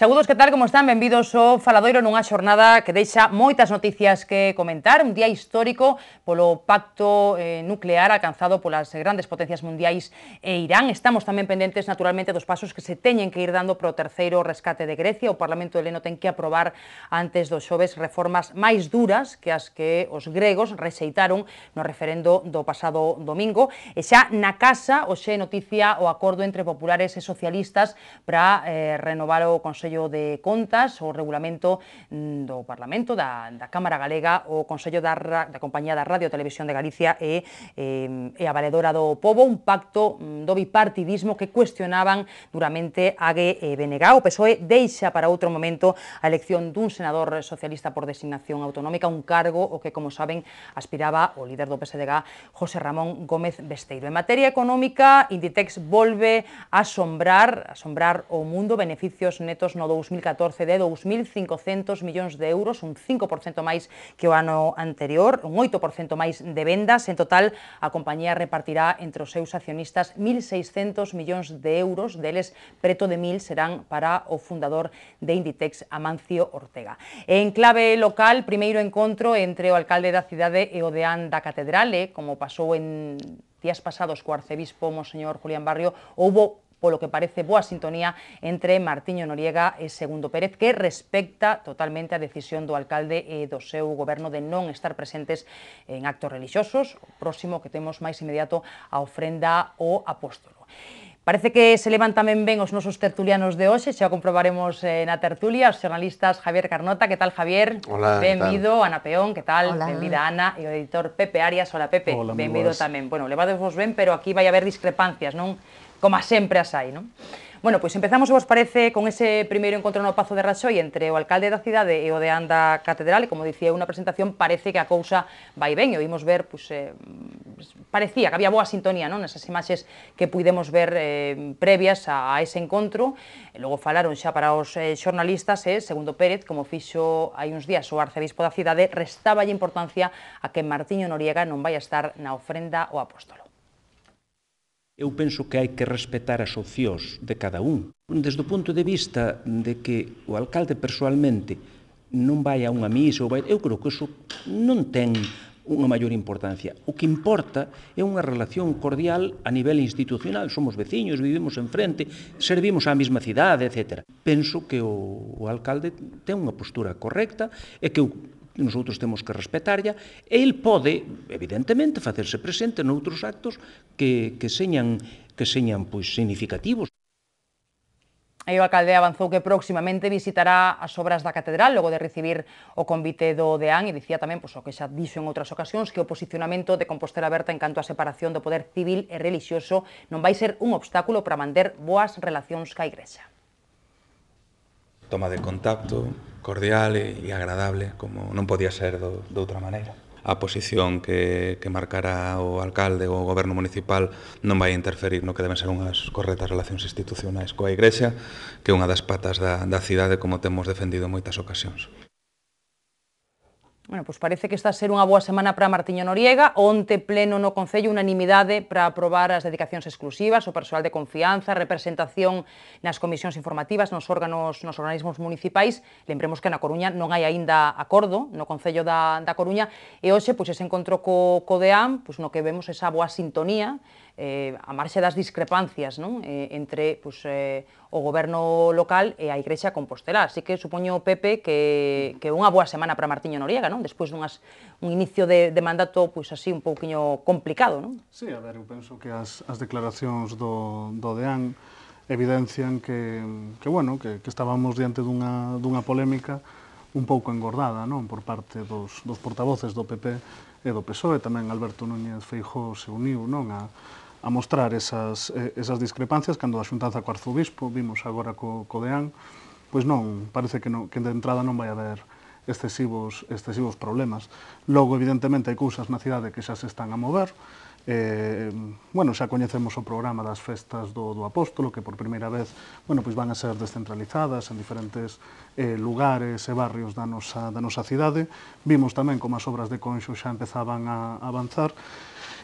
Saúdos, que tal, como están? Benvidos ao Faladoiro nunha xornada que deixa moitas noticias que comentar. Un día histórico polo pacto eh, nuclear alcanzado polas eh, grandes potencias mundiais e Irán. Estamos tamén pendentes, naturalmente, dos pasos que se teñen que ir dando pro terceiro rescate de Grecia. O Parlamento heleno ten que aprobar antes do xoves reformas máis duras que as que os gregos rexeitaron no referendo do pasado domingo. E xa na casa, hoxe noticia o acordo entre populares e socialistas para eh, renovar o Consello de Contas o regulamento mm, do Parlamento da, da Cámara Galega o Consello da, da Compañía da Radio e Televisión de Galicia e, em, e, do Povo, un pacto mm, do bipartidismo que cuestionaban duramente Ague e O PSOE deixa para outro momento a elección dun senador socialista por designación autonómica, un cargo o que, como saben, aspiraba o líder do PSDG, José Ramón Gómez Besteiro. En materia económica, Inditex volve a asombrar, asombrar o mundo, beneficios netos no 2014 de 2.500 millóns de euros, un 5% máis que o ano anterior, un 8% máis de vendas. En total, a compañía repartirá entre os seus accionistas 1.600 millóns de euros, deles preto de 1.000 serán para o fundador de Inditex, Amancio Ortega. En clave local, primeiro encontro entre o alcalde da cidade e o deán da Catedral, como pasou en días pasados co arcebispo Monseñor Julián Barrio, houbo polo que parece boa sintonía entre Martiño Noriega e Segundo Pérez, que respecta totalmente a decisión do alcalde e do seu goberno de non estar presentes en actos religiosos, o próximo que temos máis inmediato a ofrenda ao apóstolo. Parece que se levan tamén ben os nosos tertulianos de hoxe, xa comprobaremos eh, na tertulia, os xornalistas Javier Carnota, que tal Javier? Hola, Benvido, Ana Peón, que tal? Hola. Benvida Ana e o editor Pepe Arias, hola Pepe, hola, benvido tamén. Bueno, levadevos ben, pero aquí vai haber discrepancias, non? como sempre as hai, non? Bueno, pois empezamos, se vos parece, con ese primeiro encontro no Pazo de Raxoi entre o alcalde da cidade e o de Anda Catedral, e como dicía unha presentación, parece que a cousa vai ben, e oímos ver, pois, eh, parecía que había boa sintonía non nesas imaxes que puidemos ver eh, previas a, a ese encontro. E logo falaron xa para os eh, xornalistas, e eh, segundo Pérez, como fixo hai uns días o arcebispo da cidade, restaba importancia a que Martiño Noriega non vai a estar na ofrenda ao apóstolo eu penso que hai que respetar as opcións de cada un. Desde o punto de vista de que o alcalde persoalmente non vai a unha misa, ou vai... eu creo que eso non ten unha maior importancia. O que importa é unha relación cordial a nivel institucional. Somos veciños, vivimos enfrente, servimos á mesma cidade, etc. Penso que o, o alcalde ten unha postura correcta e que eu nosotros temos que respetarla, e el pode, evidentemente, facerse presente noutros actos que, que señan que señan pois, significativos. E o alcalde avanzou que próximamente visitará as obras da catedral logo de recibir o convite do DEAN e dicía tamén pois, o que xa dixo en outras ocasións que o posicionamento de Compostela Aberta en canto á separación do poder civil e religioso non vai ser un obstáculo para manter boas relacións ca Igrexa toma de contacto cordial e, e agradable, como non podía ser do, de outra maneira. A posición que, que marcará o alcalde ou o goberno municipal non vai interferir no que deben ser unhas correctas relacións institucionais coa Igrexa, que é unha das patas da, da cidade como temos defendido en moitas ocasións. Bueno, pues parece que está a ser unha boa semana para Martiño Noriega. Onte pleno no Concello unanimidade para aprobar as dedicacións exclusivas, o persoal de confianza, representación nas comisións informativas, nos órganos, nos organismos municipais. Lembremos que na Coruña non hai aínda acordo no Concello da, da Coruña e hoxe pois ese encontro co, co DEAM, pois no que vemos esa boa sintonía eh, a marxe das discrepancias non? Eh, entre pues, eh, o goberno local e a Igrexa Compostela. Así que supoño, Pepe, que, que unha boa semana para Martiño Noriega, non? despois dunhas, un inicio de, de mandato pues, así un pouquiño complicado. Non? Sí, a ver, eu penso que as, as declaracións do, do DEAN evidencian que, que, bueno, que, que estábamos diante dunha, dunha polémica un pouco engordada non por parte dos, dos portavoces do PP e do PSOE, tamén Alberto Núñez Feijóo se uniu non a, a mostrar esas, eh, esas discrepancias cando a xuntanza co arzobispo, vimos agora co, co deán, pois non, parece que, non, que de entrada non vai haber excesivos, excesivos problemas. Logo, evidentemente, hai cousas na cidade que xa se están a mover, Eh, bueno, xa coñecemos o programa das festas do, do apóstolo, que por primeira vez bueno, pois van a ser descentralizadas en diferentes eh, lugares e barrios da nosa, da nosa cidade. Vimos tamén como as obras de Conxo xa empezaban a avanzar.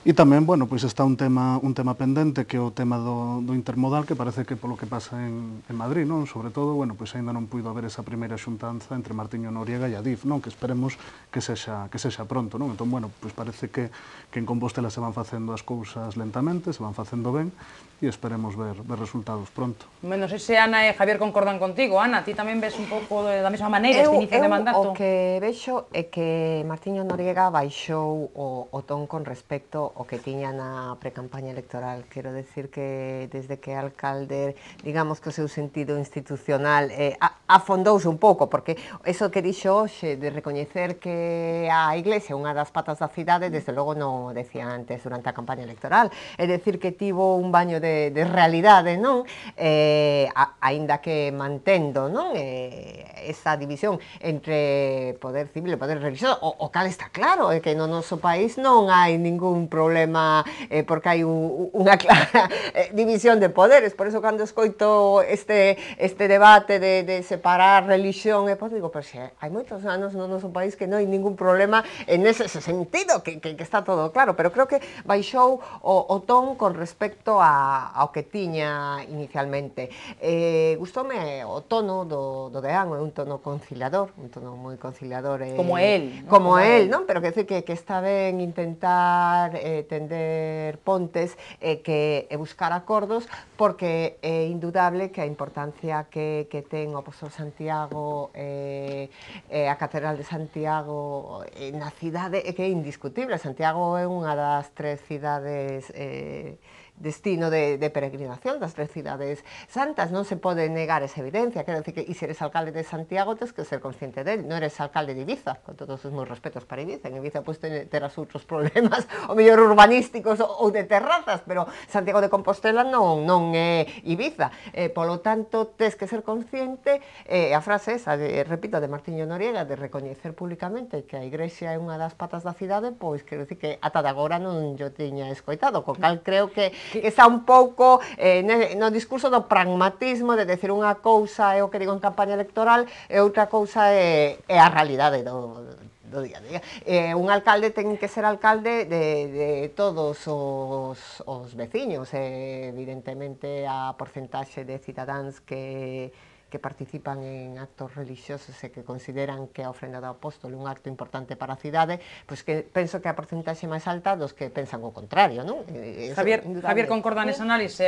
E tamén, bueno, pois está un tema un tema pendente que é o tema do, do intermodal, que parece que polo que pasa en, en Madrid, non? Sobre todo, bueno, pois aínda non puido haber esa primeira xuntanza entre Martiño Noriega e Adif, non? Que esperemos que sexa que sexa pronto, non? Entón, bueno, pois parece que que en Compostela se van facendo as cousas lentamente, se van facendo ben e esperemos ver ver resultados pronto. Menos ese Ana e Javier concordan contigo. Ana, ti tamén ves un pouco da mesma maneira eu, este inicio eu, de mandato? o que vexo é que Martiño Noriega baixou o, o ton con respecto o que tiña na precampaña electoral. Quero decir que desde que alcalde, digamos que o seu sentido institucional eh, afondouse un pouco, porque eso que dixo hoxe de recoñecer que a iglesia é unha das patas da cidade, desde logo non decía antes durante a campaña electoral. É decir que tivo un baño de, de realidade, non? Eh, a, aínda que mantendo non eh, esa división entre poder civil e poder religioso, o, o cal está claro, é que no noso país non hai ningún problema problema eh, porque hai unha clara eh, división de poderes, por eso cando escoito este, este debate de, de separar religión e poder, digo, pero xe, hai moitos anos no noso país que non hai ningún problema en ese, ese sentido, que, que, que está todo claro, pero creo que baixou o, o ton con respecto a, ao que tiña inicialmente. Eh, gustome o tono do, do Deán, é un tono conciliador, un tono moi conciliador. Eh, como el. Como, como el, él. non? Pero que, que, que está ben intentar eh, tender pontes e eh, que e eh, buscar acordos porque é eh, indudable que a importancia que, que ten o Pozo Santiago eh, eh, a Catedral de Santiago eh, na cidade é que é indiscutible. Santiago é unha das tres cidades eh, destino de, de, peregrinación das tres cidades santas, non se pode negar esa evidencia, quero dicir que e se eres alcalde de Santiago tens que ser consciente del, non eres alcalde de Ibiza, con todos os meus respetos para Ibiza, en Ibiza pues, pois, terás outros problemas, o mellor urbanísticos ou de terrazas, pero Santiago de Compostela non, non é Ibiza, eh, polo tanto tens que ser consciente, eh, a frase esa, de, repito, de Martiño Noriega, de recoñecer públicamente que a Igrexa é unha das patas da cidade, pois quero dicir que ata de agora non yo tiña escoitado, co cal creo que que está un pouco eh, no discurso do pragmatismo de decir unha cousa é o que digo en campaña electoral e outra cousa é, é a realidade do, do día a día. Eh, un alcalde ten que ser alcalde de, de todos os, os veciños, eh, evidentemente a porcentaxe de cidadáns que que participan en actos relixiosos e que consideran que a ofrenda do apóstolo un acto importante para a cidade, pois que penso que a porcentaxe máis alta dos que pensan o contrario, non? Javier, Eso, Javier concorda nese análise?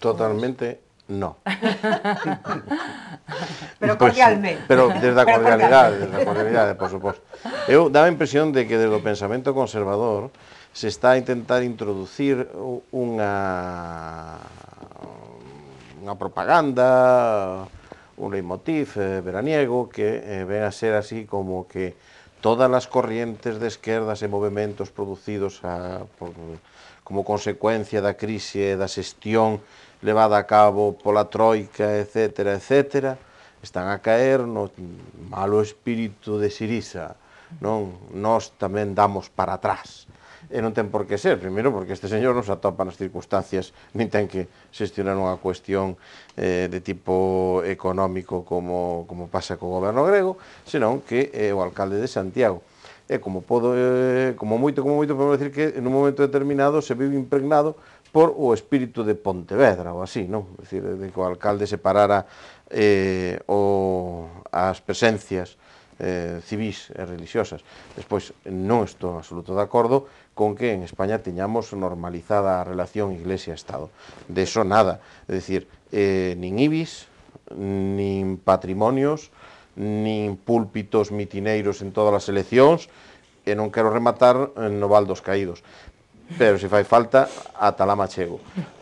Totalmente No. pero pois cordialmente. pero desde a cordialidade, desde a cordialidade, por suposto. Eu daba a impresión de que desde o pensamento conservador se está a intentar introducir unha unha propaganda, un leitmotiv eh, veraniego que eh, ven a ser así como que todas as corrientes de esquerdas e movimentos producidos a, por, como consecuencia da crise e da xestión levada a cabo pola Troika, etc., etc., están a caer no malo espírito de Sirisa. Non? Nós tamén damos para atrás e non ten por que ser, primeiro porque este señor nos atopa nas circunstancias, nin ten que xestionar unha cuestión eh, de tipo económico como, como pasa co goberno grego, senón que é eh, o alcalde de Santiago. E como podo, eh, como moito, como moito, podemos decir que en un momento determinado se vive impregnado por o espírito de Pontevedra ou así, non? É dicir, de que o alcalde separara eh, o, as presencias eh, civís e religiosas. Despois, non estou absoluto de acordo con que en España teñamos normalizada a relación Iglesia-Estado. De eso nada. É dicir, eh, nin IBIS, nin patrimonios, nin púlpitos mitineiros en todas as eleccións, e non quero rematar en novaldos dos caídos. Pero se fai falta, ata Talama chego.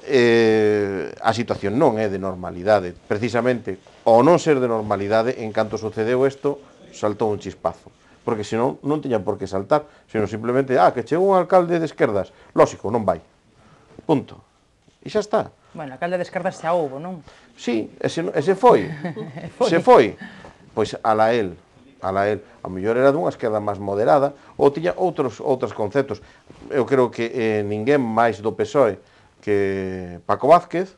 Eh, a situación non é de normalidade. Precisamente, ou non ser de normalidade, en canto sucedeu isto, saltou un chispazo. Porque senón non teña por que saltar, senón simplemente, ah, que chegou un alcalde de esquerdas, lógico, non vai. Punto. E xa está. Bueno, alcalde de esquerdas xa houbo, non? Sí, ese, ese foi. foi. Se foi. Pois ala el ala el, a mellor era dunha esquerda máis moderada ou tiña outros outros conceptos. Eu creo que eh, ninguén máis do PSOE que Paco Vázquez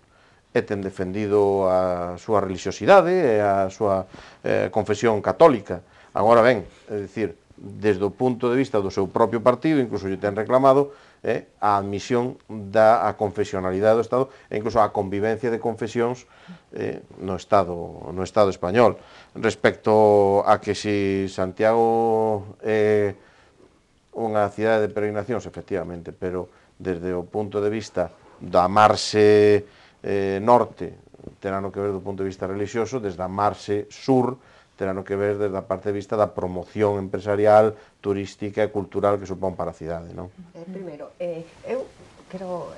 e ten defendido a súa religiosidade e a súa eh, confesión católica. Agora ben, é dicir, desde o punto de vista do seu propio partido, incluso lle ten reclamado eh, a admisión da a confesionalidade do Estado e incluso a convivencia de confesións eh, no Estado no Estado español. Respecto a que si Santiago é eh, unha cidade de peregrinacións, efectivamente, pero desde o punto de vista da marxe eh, norte terán o que ver do punto de vista religioso, desde a marxe sur terán o que ver desde a parte de vista da promoción empresarial, turística e cultural que supón para a cidade. Non? Eh, primeiro, eh, eu quero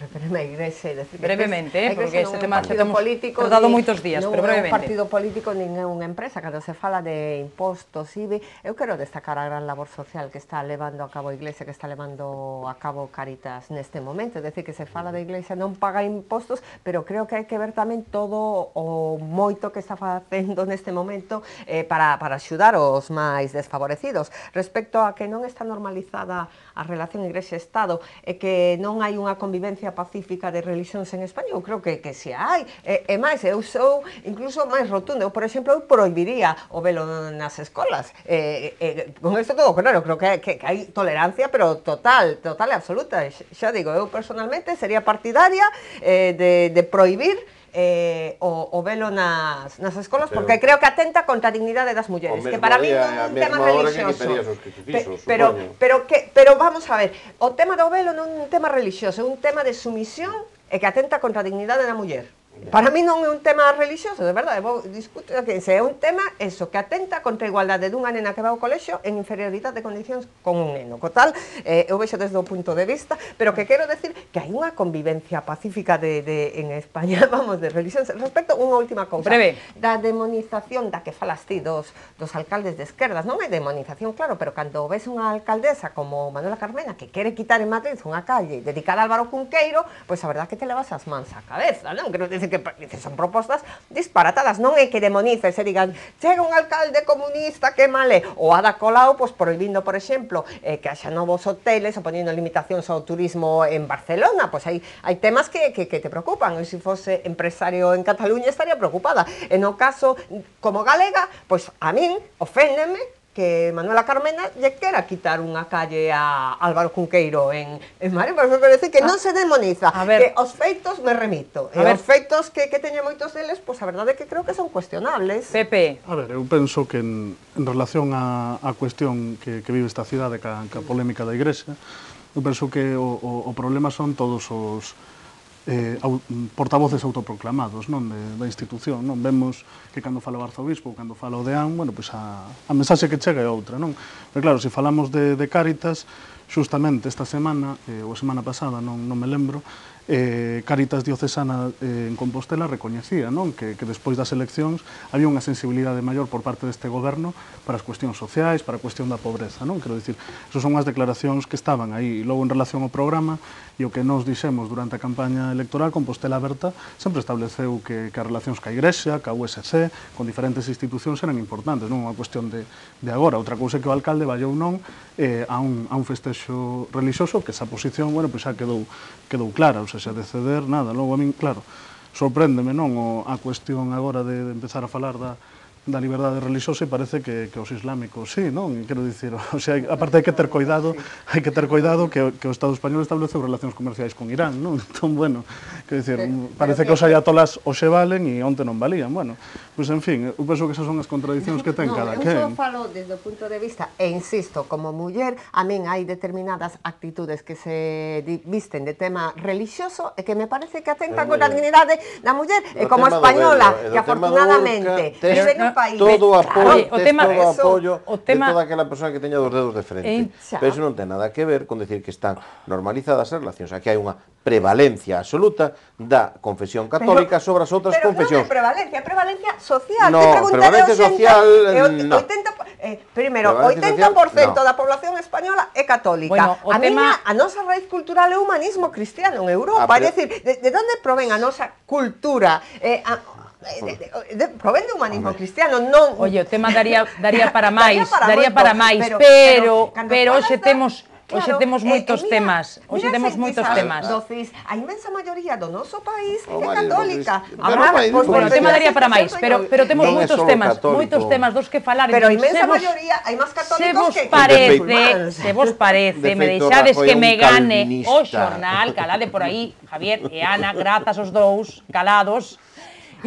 Reféreme a Igrexa e decir brevemente, eh, porque este tema xa temos político, tratado ni, moitos días, pero brevemente. Non é un partido político nin é unha empresa, cando se fala de impostos, IBI, eu quero destacar a gran labor social que está levando a cabo a Iglesia, que está levando a cabo Caritas neste momento, é decir, que se fala da Iglesia non paga impostos, pero creo que hai que ver tamén todo o moito que está facendo neste momento eh, para, para axudar os máis desfavorecidos. Respecto a que non está normalizada a relación Iglesia-Estado, e que non hai unha convivencia convivencia pacífica de religións en España, eu creo que, que se hai. E, e máis, eu sou incluso máis rotundo. Eu, por exemplo, eu proibiría o velo nas escolas. E, e, con isto todo claro, creo que, que, que hai tolerancia, pero total, total e absoluta. Xa digo, eu personalmente sería partidaria eh, de, de proibir eh, o, o velo nas, nas escolas, pero, porque creo que atenta contra a dignidade das mulleres, que para mí non é un tema religioso. Que Pe, pero, pero, que, pero vamos a ver, o tema do velo non é un tema religioso, é un tema de sumisión e que atenta contra a dignidade da muller. Para mí non é un tema religioso, de verdade, vou discutir que se é un tema eso que atenta contra a igualdade dunha nena que va ao colexio en inferioridade de condicións con un neno. Co tal, eh, eu vexo desde o punto de vista, pero que quero decir que hai unha convivencia pacífica de, de, en España, vamos, de religións. Respecto, unha última cousa. Breve. Da demonización da que falas ti dos, dos alcaldes de esquerdas. Non hai demonización, claro, pero cando ves unha alcaldesa como Manuela Carmena que quere quitar en Madrid unha calle dedicada a Álvaro Cunqueiro, pois pues a verdad que te levas as mans á cabeza, non? Quero decir, dicen que son propostas disparatadas, non é que demonice, se digan chega un alcalde comunista, que male ou Ada Colau, pois proibindo, por exemplo eh, que haxa novos hoteles ou poniendo limitacións ao turismo en Barcelona pois hai, hai temas que, que, que te preocupan e se fose empresario en Cataluña estaría preocupada, e no caso como galega, pois a min oféndeme que Manuela Carmena lle quera quitar unha calle a Álvaro Cunqueiro en, en Mario, pero quero que non se demoniza, a ver, que os feitos me remito, a e ver, os feitos que, que teñen moitos deles, pois pues a verdade é que creo que son cuestionables. Pepe. A ver, eu penso que en, en relación a, a cuestión que, que vive esta cidade, que a polémica da igrexa, eu penso que o, o, o problema son todos os eh, au, mm, portavoces autoproclamados non de, da institución, non vemos que cando fala o arzobispo, cando fala o deán, bueno, pois a, a mensaxe que chega é outra, non? Pero claro, se falamos de, de Cáritas, xustamente esta semana, eh, ou semana pasada, non, non me lembro, eh, Caritas Diocesana eh, en Compostela recoñecía non que, que despois das eleccións había unha sensibilidade maior por parte deste goberno para as cuestións sociais, para a cuestión da pobreza. Non? Quero dicir, esas son as declaracións que estaban aí. logo, en relación ao programa, e o que nos dixemos durante a campaña electoral, Compostela Aberta sempre estableceu que, que as relacións ca Igrexa, ca USC, con diferentes institucións eran importantes, non unha cuestión de, de agora. Outra cousa é que o alcalde vai ou non eh, a, un, a un festexo relixoso, que esa posición, bueno, pois xa quedou, quedou clara, ou seja, de ceder, nada, logo a min, claro, sorpréndeme non o, a cuestión agora de, de empezar a falar da, da liberdade religiosa e parece que, que os islámicos sí, non? Quero dicir, o sea, aparte hai que ter cuidado, hai que ter cuidado que, que o Estado español estableceu relacións comerciais con Irán, non? Entón, bueno, quero dicir, eh, mm, parece que, os ayatolás hoxe valen e onte non valían, bueno. Pois, pues, en fin, eu penso que esas son as contradicións que ten no, cada quen. Eu só falo desde o punto de vista, e insisto, como muller, a min hai determinadas actitudes que se visten de tema religioso e que me parece que atentan eh, contra a eh. dignidade da muller, e como española, que afortunadamente país. Todo apoio, o tema, todo eso, apoio o tema, de toda aquela persoa que teña dos dedos de frente. Encha. Pero iso non ten nada que ver con decir que están normalizadas as relacións. Aquí hai unha prevalencia absoluta da confesión católica pero, sobre as outras pero confesións. Pero prevalencia, prevalencia social. No, prevalencia 80, social, no. 80, eh, primero, 80% no. da población española é católica. Bueno, o a tema... miña, a nosa raíz cultural é o humanismo cristiano en Europa. Ah, pero... É dicir, de, de onde provén a nosa cultura? Eh, a, de, de, oh, Proven do humanismo cristiano, non Oye, o tema daría daría para máis, daría para máis, pero pero, hoxe temos Claro, hoxe temos eh, eh, moitos eh, mira, temas, hoxe temos moitos temas. Docis, a inmensa maioría do noso país oh, é católica. Agora, ah, pois, bueno, o tema daría para máis, pero pero temos non moitos temas, católico. moitos temas dos que falar. Pero a inmensa vos, maioría hai máis católicos que parece, se vos parece, me deixades que me gane o xornal, calade por aí, Javier e Ana, grazas os dous, calados,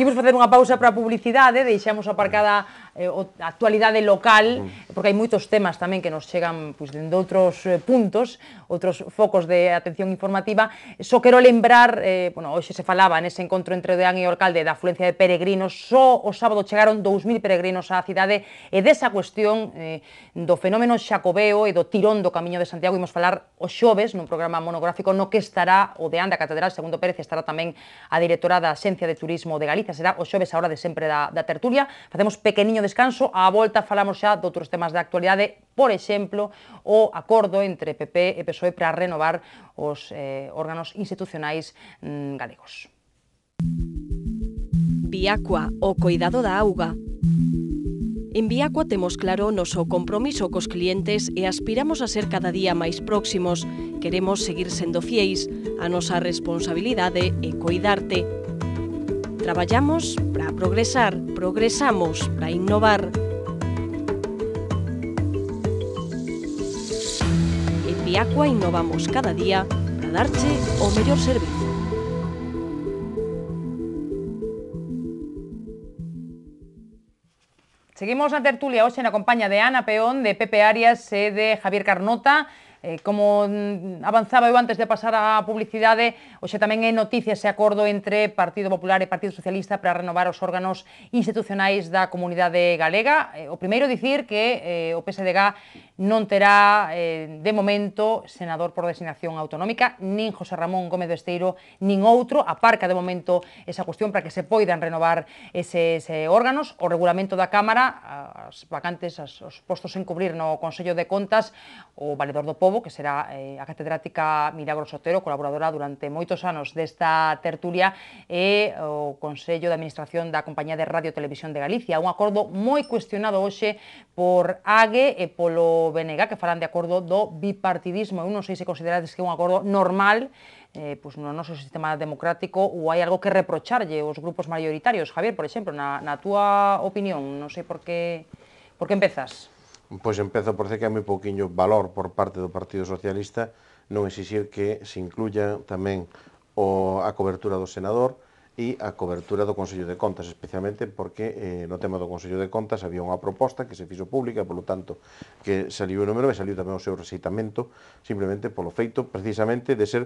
Imos facer unha pausa para a publicidade, deixamos aparcada eh, o, actualidade local, mm. porque hai moitos temas tamén que nos chegan pois, de outros eh, puntos, outros focos de atención informativa. Só quero lembrar, eh, bueno, hoxe se falaba nese encontro entre o Deán e o alcalde da afluencia de peregrinos, só o sábado chegaron 2.000 peregrinos á cidade e desa cuestión eh, do fenómeno xacobeo e do tirón do Camiño de Santiago imos falar o xoves nun programa monográfico no que estará o Deán da Catedral Segundo Pérez estará tamén a directora da Axencia de Turismo de Galicia, será o xoves a hora de sempre da, da tertulia. Facemos pequeniño descanso, á volta falamos xa de outros temas de actualidade, por exemplo, o acordo entre PP e PSOE para renovar os eh, órganos institucionais mm, galegos. Biacua, o coidado da auga. En Biacua temos claro o noso compromiso cos clientes e aspiramos a ser cada día máis próximos. Queremos seguir sendo fieis a nosa responsabilidade e coidarte Trabajamos para progresar, progresamos para innovar. En Piacua innovamos cada día para darche o mejor servicio. Seguimos la tertulia hoy na compañía de Ana Peón, de Pepe Arias sede de Javier Carnota Eh, como mm, avanzaba eu antes de pasar a publicidade, hoxe tamén é noticia ese acordo entre Partido Popular e Partido Socialista para renovar os órganos institucionais da comunidade galega. Eh, o primeiro dicir que eh, o PSDG non terá, eh, de momento, senador por designación autonómica, nin José Ramón Gómez do Esteiro, nin outro, aparca de momento esa cuestión para que se poidan renovar eses eh, órganos, o regulamento da Cámara, as vacantes, as, os postos en cubrir no Consello de Contas, o Valedor do Povo, que será eh, a catedrática Milagro Sotero, colaboradora durante moitos anos desta tertulia, e o Consello de Administración da Compañía de Radio Televisión de Galicia. Un acordo moi cuestionado hoxe por AGE e polo BNG que falan de acordo do bipartidismo. Eu non sei se considerades que é un acordo normal eh, pois no noso sistema democrático ou hai algo que reprocharlle aos grupos maioritarios. Javier, por exemplo, na, na túa opinión, non sei por que, por que empezas. Pois empezo por ser que hai moi pouquiño valor por parte do Partido Socialista non exixir que se incluya tamén o, a cobertura do senador, e a cobertura do Consello de Contas, especialmente porque eh, no tema do Consello de Contas había unha proposta que se fixo pública, polo tanto, que saliu o número e saliu tamén o seu recitamento, simplemente polo feito precisamente de ser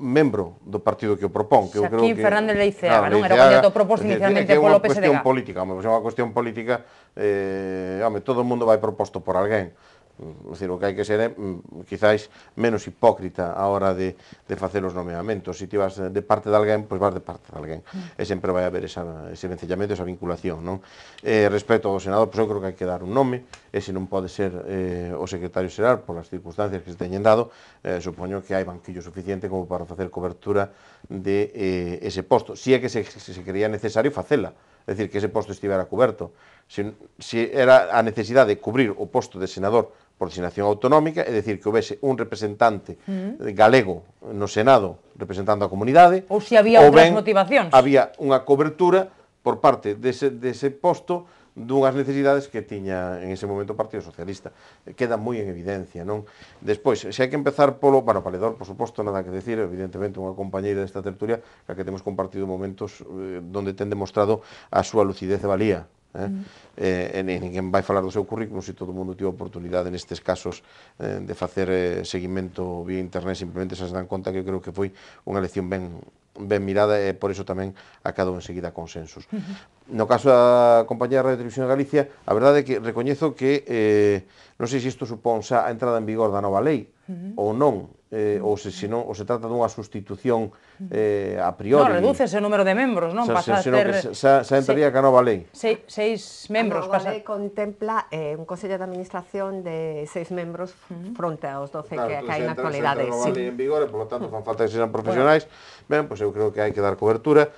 membro do partido que o propón, que eu creo que Fernández Leicea, claro, non era candidato proposto inicialmente polo PSDG. É unha cuestión política, é unha cuestión política, eh, home, todo o mundo vai proposto por alguén. É mm, dicir, o que hai que ser é, mm, quizáis, menos hipócrita a hora de, de facer os nomeamentos. Se ti vas de parte de alguén, pois vas de parte de alguén. Mm. E sempre vai haber esa, ese vencellamento, esa vinculación. Non? Eh, respecto ao senador, pois eu creo que hai que dar un nome, e se non pode ser eh, o secretario xeral, polas circunstancias que se teñen dado, eh, supoño que hai banquillo suficiente como para facer cobertura de eh, ese posto. Si é que se, se, se creía necesario facela, é dicir, que ese posto estivera coberto. Se, se era a necesidade de cubrir o posto de senador por designación autonómica, é dicir, que houvese un representante -huh. galego no Senado representando a comunidade. Ou se había ou outras ben, motivacións. Había unha cobertura por parte dese, dese posto dunhas necesidades que tiña en ese momento o Partido Socialista. Queda moi en evidencia, non? Despois, se hai que empezar polo, bueno, Paledor, por suposto, nada que decir, evidentemente unha compañeira desta tertulia, a que temos compartido momentos eh, donde ten demostrado a súa lucidez e valía, Eh? Mm. Eh, e, e ninguén vai falar do seu currículum se todo mundo tivo oportunidade nestes casos eh, de facer eh, seguimento vía internet, simplemente se dan conta que eu creo que foi unha lección ben ben mirada e por iso tamén acadou enseguida consensos. Uh -huh. No caso da compañía de Radio Televisión de Galicia, a verdade é que recoñezo que eh, non sei se isto supón xa a entrada en vigor da nova lei uh -huh. ou non, eh, ou se, se, non, ou se trata dunha sustitución mm. eh, a priori. Non, reduce o número de membros, non? Xa, pasa se, a ter... Que xa, xa entraría se, que a nova lei. Se, seis membros. A nova pasa... lei contempla eh, un Consello de Administración de seis membros mm. fronte aos doce claro, que, que hai na actualidade. Xa entra a nova lei en vigor, e, polo tanto, fan falta que sean profesionais. Bueno. Ben, pois pues eu creo que hai que dar cobertura.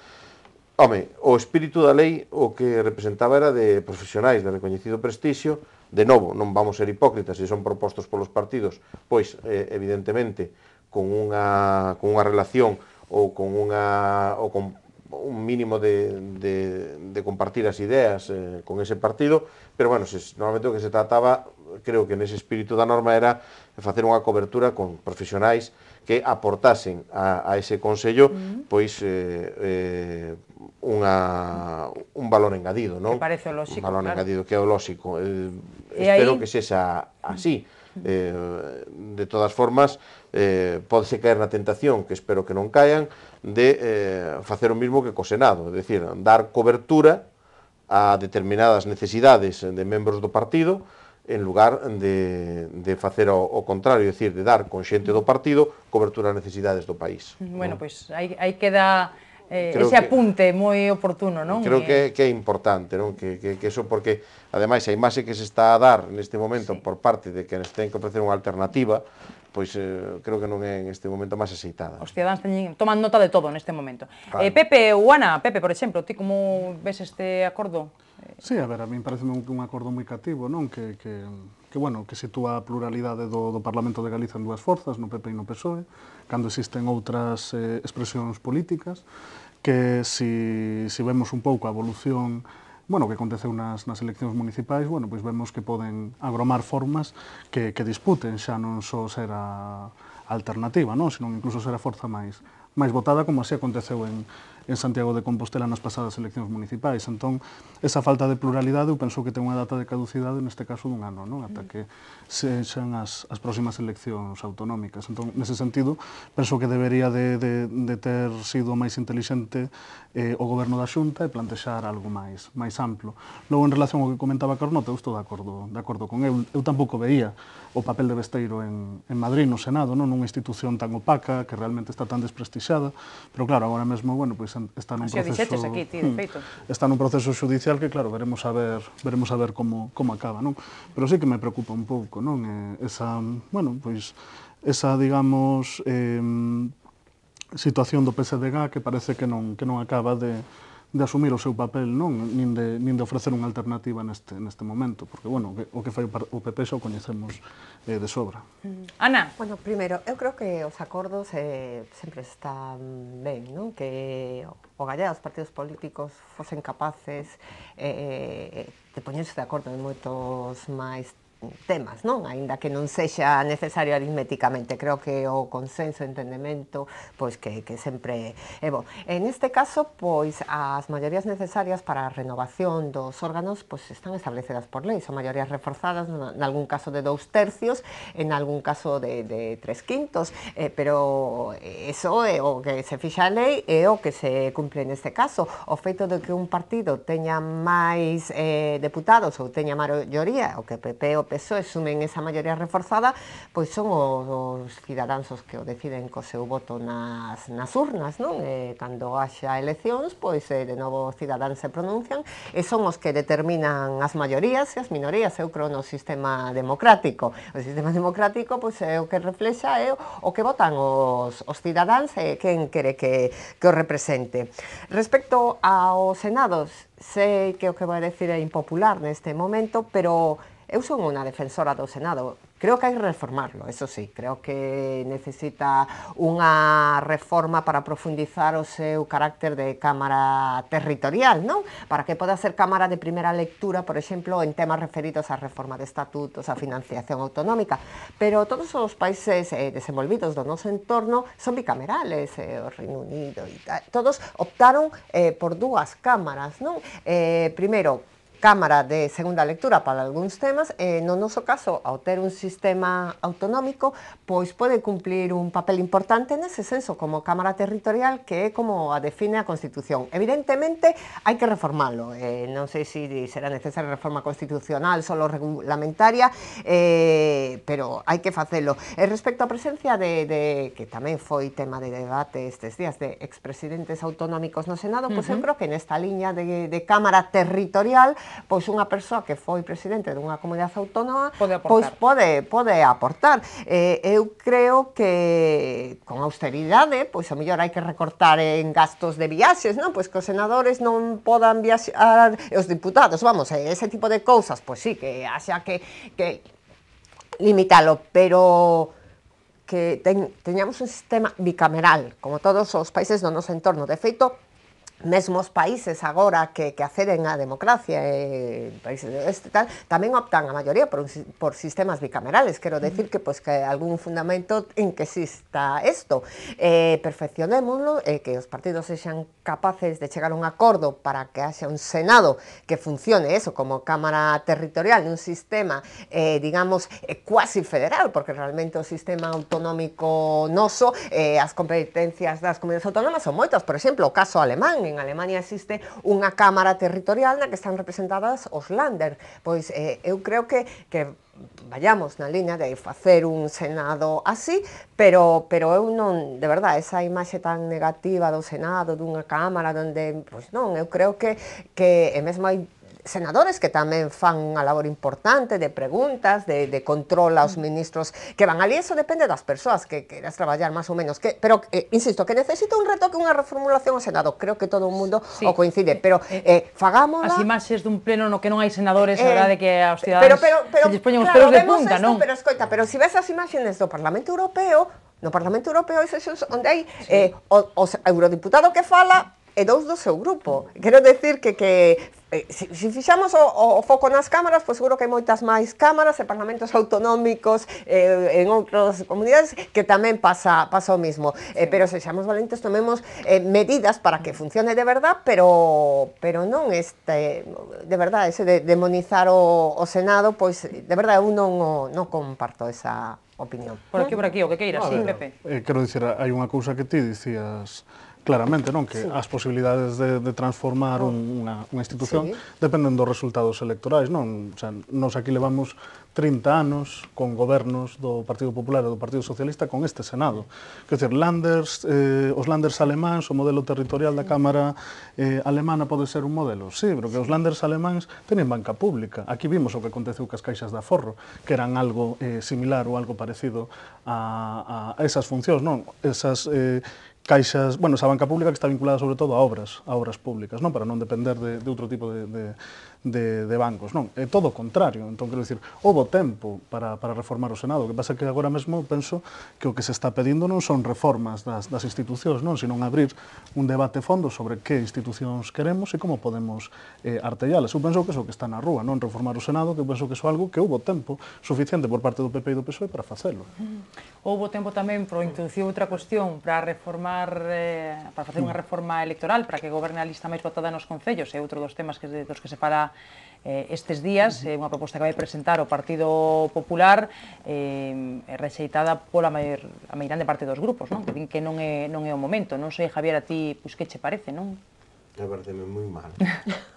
Home, o espírito da lei o que representaba era de profesionais de recoñecido prestixio, De novo, non vamos ser hipócritas, se son propostos polos partidos, pois, eh, evidentemente, con unha, con unha relación ou con unha ou con un mínimo de, de, de compartir as ideas eh, con ese partido, pero bueno, se, normalmente o que se trataba, creo que nese espírito da norma era facer unha cobertura con profesionais que aportasen a, a ese Consello, mm. pois, eh, eh, unha, un valor engadido, non? Que parece lógico, lóxico, Un valor claro. engadido, que é o lóxico. Eh, e espero aí... que sexa así. Eh, de todas formas, eh, podese caer na tentación, que espero que non caian, de eh, facer o mismo que co Senado, é dicir, dar cobertura a determinadas necesidades de membros do partido, en lugar de, de facer o, o contrario, é dicir, de dar con xente do partido cobertura a necesidades do país. Bueno, non? pois pues, aí, aí queda eh, ese apunte que, moi oportuno, non? Creo eh. que, que é importante, non? Que, que, que eso porque, ademais, a imaxe que se está a dar neste momento sí. por parte de que ten que ofrecer unha alternativa, pois eh, creo que non é en este momento máis aceitada. Os cidadáns teñen, toman nota de todo neste momento. Claro. Eh, Pepe, Uana, Pepe, por exemplo, ti como ves este acordo? Sí, a ver, a min parece un, un acordo moi cativo, non? Que, que, que, bueno, que sitúa a pluralidade do, do Parlamento de Galiza en dúas forzas, no PP e no PSOE, cando existen outras eh, expresións políticas, que si, si vemos un pouco a evolución bueno, que aconteceu nas, nas eleccións municipais, bueno, pois vemos que poden agromar formas que, que disputen, xa non só ser a alternativa, non? senón incluso ser a forza máis máis votada como así aconteceu en, en Santiago de Compostela nas pasadas eleccións municipais. Entón, esa falta de pluralidade eu penso que ten unha data de caducidade neste caso dun ano, non? ata mm. que sexan as, as próximas eleccións autonómicas. Entón, nese sentido, penso que debería de, de, de ter sido máis inteligente eh, o goberno da Xunta e plantexar algo máis, máis amplo. Logo, en relación ao que comentaba Carnota, eu estou de acordo, de acordo con eu. Eu tampouco veía o papel de Besteiro en, en Madrid, no Senado, non? nunha institución tan opaca, que realmente está tan desprestixada, pero claro, agora mesmo, bueno, pois está nun Así proceso aquí, ti, de hmm. feito. Está nun proceso judicial que claro, veremos a ver, veremos a ver como como acaba, non? Pero sí que me preocupa un pouco, non? Eh, esa, bueno, pois esa, digamos, eh, situación do PSDG que parece que non que non acaba de de asumir o seu papel, non? Nin de, nin de ofrecer unha alternativa neste, neste momento, porque, bueno, o que fai o PP xa o coñecemos eh, de sobra. Mm. Ana. Bueno, primeiro, eu creo que os acordos eh, sempre están ben, non? Que o gallá os partidos políticos fosen capaces eh, eh de poñerse de acordo en moitos máis temas, non? Aínda que non sexa necesario aritméticamente, creo que o consenso, o entendemento, pois que, que sempre é bo. En este caso, pois as maiorías necesarias para a renovación dos órganos pois están establecidas por lei, son maiorías reforzadas, en algún caso de dous tercios, en algún caso de, de tres quintos, eh, pero eso é o que se fixa a lei é o que se cumple neste caso. O feito de que un partido teña máis eh, deputados ou teña maioría, o que PP, o PSOE sumen esa maioría reforzada, pois son os, os cidadáns os que o deciden co seu voto nas, nas urnas, non? Eh, cando haxa eleccións, pois eh, de novo os cidadáns se pronuncian e son os que determinan as maiorías e as minorías, eu creo no sistema democrático. O sistema democrático pois é o que reflexa é o que votan os, os cidadáns e quen quere que, que o represente. Respecto aos senados, sei que o que vai decir é impopular neste momento, pero Eu son unha defensora do Senado, creo que hai que reformarlo, eso sí, creo que necesita unha reforma para profundizar o seu carácter de Cámara territorial, non? Para que poda ser Cámara de primeira lectura, por exemplo, en temas referidos á reforma de estatutos, á financiación autonómica, pero todos os países eh, desenvolvidos do noso entorno son bicamerales, eh, o Reino Unido e tal, todos optaron eh, por dúas cámaras, non? Eh, primeiro, Cámara de Segunda Lectura para algunos temas, ...en eh, no caso, a tener un sistema autonómico, ...pues puede cumplir un papel importante en ese senso como Cámara Territorial, que como define la Constitución. Evidentemente, hay que reformarlo... Eh, ...no sé si será necesaria reforma constitucional, solo reglamentaria, eh, pero hay que hacerlo... respecto a presencia de, que también fue tema de debate ...estos días de expresidentes autonómicos no Senado, Pues yo creo que en esta línea de Cámara Territorial pois unha persoa que foi presidente dunha comunidade autónoma pode aportar. pois pode, pode aportar. Eh, eu creo que con austeridade, pois a mellor hai que recortar en gastos de viaxes, non? Pois que os senadores non podan viaxar, os diputados, vamos, ese tipo de cousas, pois sí, que haxa que, que limitalo, pero que ten, teñamos un sistema bicameral, como todos os países do noso entorno. De feito, mesmos países agora que, que aceden á democracia e eh, países do este tal, tamén optan a maioría por, un, por sistemas bicamerales, quero decir que pois que algún fundamento en que exista isto. Eh, perfeccionémoslo e eh, que os partidos sexan capaces de chegar a un acordo para que haxa un Senado que funcione eso como Cámara Territorial, un sistema, eh, digamos, eh, quasi federal, porque realmente o sistema autonómico noso, eh, as competencias das comunidades autónomas son moitas, por exemplo, o caso alemán, en en Alemania existe unha Cámara Territorial na que están representadas os Länder. Pois eh, eu creo que, que vayamos na liña de facer un Senado así, pero, pero eu non, de verdade, esa imaxe tan negativa do Senado, dunha Cámara, donde, pois non, eu creo que, que e mesmo hai senadores que tamén fan unha labor importante de preguntas, de, de control aos mm. ministros que van ali, eso depende das persoas que queras traballar máis ou menos, que, pero eh, insisto, que necesita un retoque, unha reformulación ao Senado, creo que todo o mundo sí. o coincide, eh, pero eh, eh fagámonos... As imaxes dun pleno no que non hai senadores, eh, a que aos cidadanes pero, pero, pero, se lles poñen os claro, pelos de punta, esto, non? Pero escoita, pero se si ves as imaxes do Parlamento Europeo, no Parlamento Europeo é sesións onde hai sí. eh, o, o eurodiputado que fala e dous do seu grupo. Quero decir que, que eh, se, se fixamos o, o, foco nas cámaras, pois seguro que hai moitas máis cámaras e parlamentos autonómicos eh, en outras comunidades que tamén pasa, pasa o mismo. Eh, pero se xamos valentes, tomemos eh, medidas para que funcione de verdad, pero, pero non este, de verdad, ese de demonizar o, o Senado, pois de verdad eu non, o, non comparto esa opinión. Por aquí, por aquí, o que queira, no, sí, Pepe. Eh, quero dicir, hai unha cousa que ti dicías, claramente, non? Que sí. as posibilidades de, de transformar no. un, unha, unha institución sí. dependen dos resultados electorais, non? O sea, nos aquí levamos 30 anos con gobernos do Partido Popular e do Partido Socialista con este Senado. Quer dizer, Landers, eh, os Landers alemáns, o modelo territorial da Cámara eh, alemana pode ser un modelo, sí, pero que os Landers alemáns teñen banca pública. Aquí vimos o que aconteceu cas caixas de aforro, que eran algo eh, similar ou algo parecido a, a esas funcións, non? Esas eh, caixas, bueno, esa banca pública que está vinculada sobre todo a obras, a obras públicas, non para non depender de, de outro tipo de, de, de, de bancos, non, é todo o contrario, entón quero dicir, houve tempo para, para reformar o Senado, o que pasa que agora mesmo penso que o que se está pedindo non son reformas das, das institucións, non, senón abrir un debate fondo sobre que institucións queremos e como podemos eh, artellalas. Eu penso que iso que está na rúa, non reformar o Senado, que penso que iso é algo que houve tempo suficiente por parte do PP e do PSOE para facelo. Mm-hmm. Houve tempo tamén para introducir outra cuestión para reformar eh, para facer unha mm. reforma electoral para que goberne a lista máis votada nos concellos, é outro dos temas que, dos que se fala eh, estes días, é unha proposta que vai presentar o Partido Popular eh, rexeitada pola maior, a meirande parte dos grupos, non? que din que non é, non é o momento. Non sei, Javier, a ti, pois, que che parece, non? Me parece moi mal.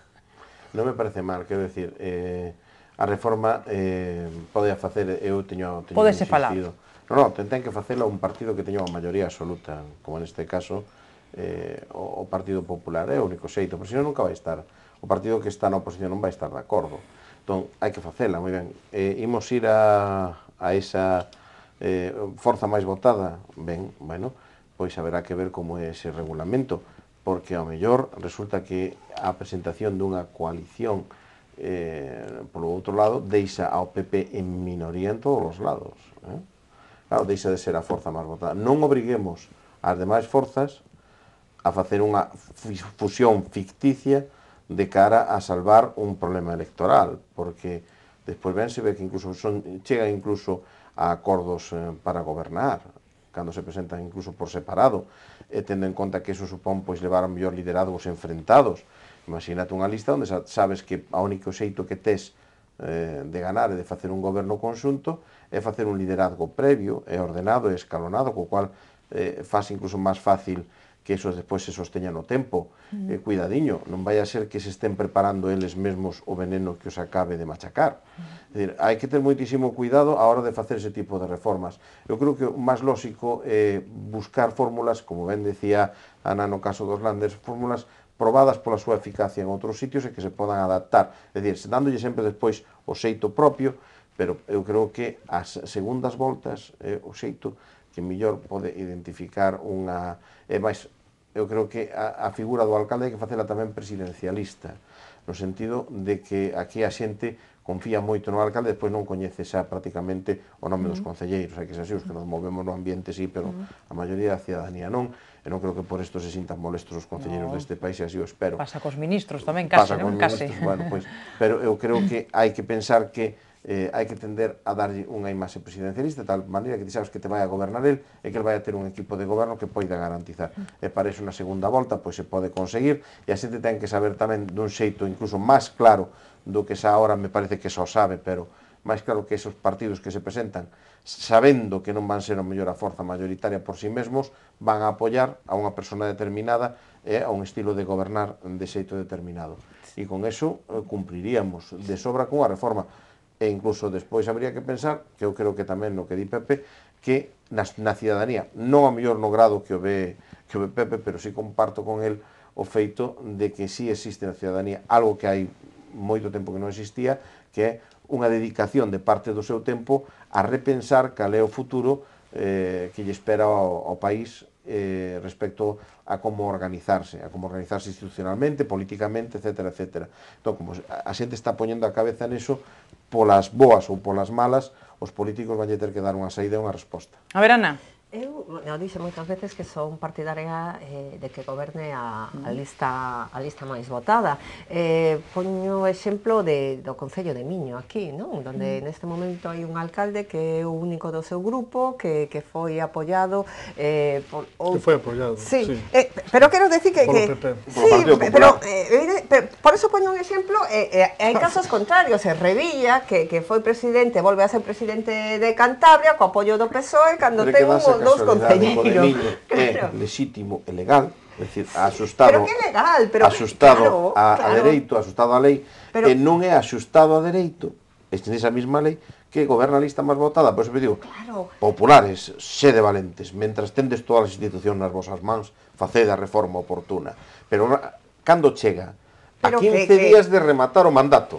non me parece mal, quero decir, eh, a reforma eh, pode facer, eu teño, teño Podese falar. Non, non, ten, ten que facela un partido que teña unha maioría absoluta, como neste caso, eh, o, o Partido Popular, é o único xeito, porque senón nunca vai estar o partido que está na oposición non vai estar de acordo. Entón, hai que facela, moi ben. Eh, imos ir a, a esa eh, forza máis votada, ben, bueno, pois haberá que ver como é ese regulamento, porque ao mellor resulta que a presentación dunha coalición eh, polo outro lado deixa ao PP en minoría en todos os lados. Eh? Claro, deixa de ser a forza máis votada. Non obriguemos as demais forzas a facer unha fusión ficticia de cara a salvar un problema electoral, porque despois ben se ve que incluso son, chega incluso a acordos eh, para gobernar, cando se presentan incluso por separado, e tendo en conta que eso supón pois levar a mellor liderados enfrentados. Imagínate unha lista onde sabes que a único xeito que tes eh, de ganar e de facer un goberno conxunto é facer un liderazgo previo e ordenado e escalonado, co cual eh, faz incluso máis fácil que eso despois se sosteña no tempo. Mm. Eh, cuidadiño, non vai a ser que se estén preparando eles mesmos o veneno que os acabe de machacar. Mm. Decir, hai que ter moitísimo cuidado a hora de facer ese tipo de reformas. Eu creo que o máis lóxico é eh, buscar fórmulas, como ben decía Ana no caso dos landers, fórmulas probadas pola súa eficacia en outros sitios e que se podan adaptar. É dicir, dándolle sempre despois o xeito propio, pero eu creo que as segundas voltas, eh, o xeito que mellor pode identificar unha... É máis eu creo que a, a figura do alcalde hai que facela tamén presidencialista, no sentido de que aquí a xente confía moito no alcalde, despois non coñece xa prácticamente o nome uh -huh. dos concelleiros, hai que ser así, os que nos movemos no ambiente, sí, pero uh -huh. a maioría da ciudadanía non, e non creo que por isto se sintan molestos os concelleiros no. deste país, e así o espero. Pasa cos ministros tamén, case, Pasa non? Case. Ministros, bueno, pois, pero eu creo que hai que pensar que eh, hai que tender a darlle unha imaxe presidencialista de tal maneira que ti sabes que te vai a gobernar el e que el vai a ter un equipo de goberno que poida garantizar. Mm. E para iso unha segunda volta pois se pode conseguir e a xente ten que saber tamén dun xeito incluso máis claro do que xa ahora me parece que só sabe, pero máis claro que esos partidos que se presentan sabendo que non van ser a mellor a forza mayoritaria por si sí mesmos, van a apoiar a unha persona determinada e eh, a un estilo de gobernar de xeito determinado. E con eso eh, cumpliríamos de sobra a reforma e incluso despois habría que pensar, que eu creo que tamén no que di Pepe, que na, na cidadanía, non a mellor no grado que o ve, que o ve Pepe, pero sí comparto con el o feito de que sí existe na cidadanía algo que hai moito tempo que non existía, que é unha dedicación de parte do seu tempo a repensar cal é o futuro eh, que lle espera ao, ao país eh, respecto a como organizarse, a como organizarse institucionalmente, políticamente, etc. etc. Entón, como a xente está poñendo a cabeza neso, polas boas ou polas malas, os políticos vanlle ter que dar unha saída e unha resposta. A ver, Ana. Eu, eu dixo moitas veces que son partidaria eh, de que goberne a, a, mm. lista, a lista máis votada. Eh, poño exemplo de, do Concello de Miño aquí, non? Donde mm. neste momento hai un alcalde que é o único do seu grupo, que, que foi apoiado... Eh, por, o... Que foi apoiado, sí. sí. Eh, pero quero decir que... Polo que PP. Sí, pero, eh, pero por eso poño un exemplo, eh, eh, hai casos contrarios. En eh, Revilla, que, que foi presidente, volve a ser presidente de Cantabria, co apoio do PSOE, cando ten un son dos concelleiros. Claro. É legítimo e legal, é dicir, asustado, pero que legal, pero asustado claro, a, claro. a dereito, asustado a lei, pero, e non é asustado a dereito, este esa mesma lei, que goberna a lista máis votada, pois me digo, claro. populares, sede valentes, mentras tendes todas as institucións nas vosas mans, facede a reforma oportuna. Pero cando chega, Pero a 15 que, que... días de rematar o mandato,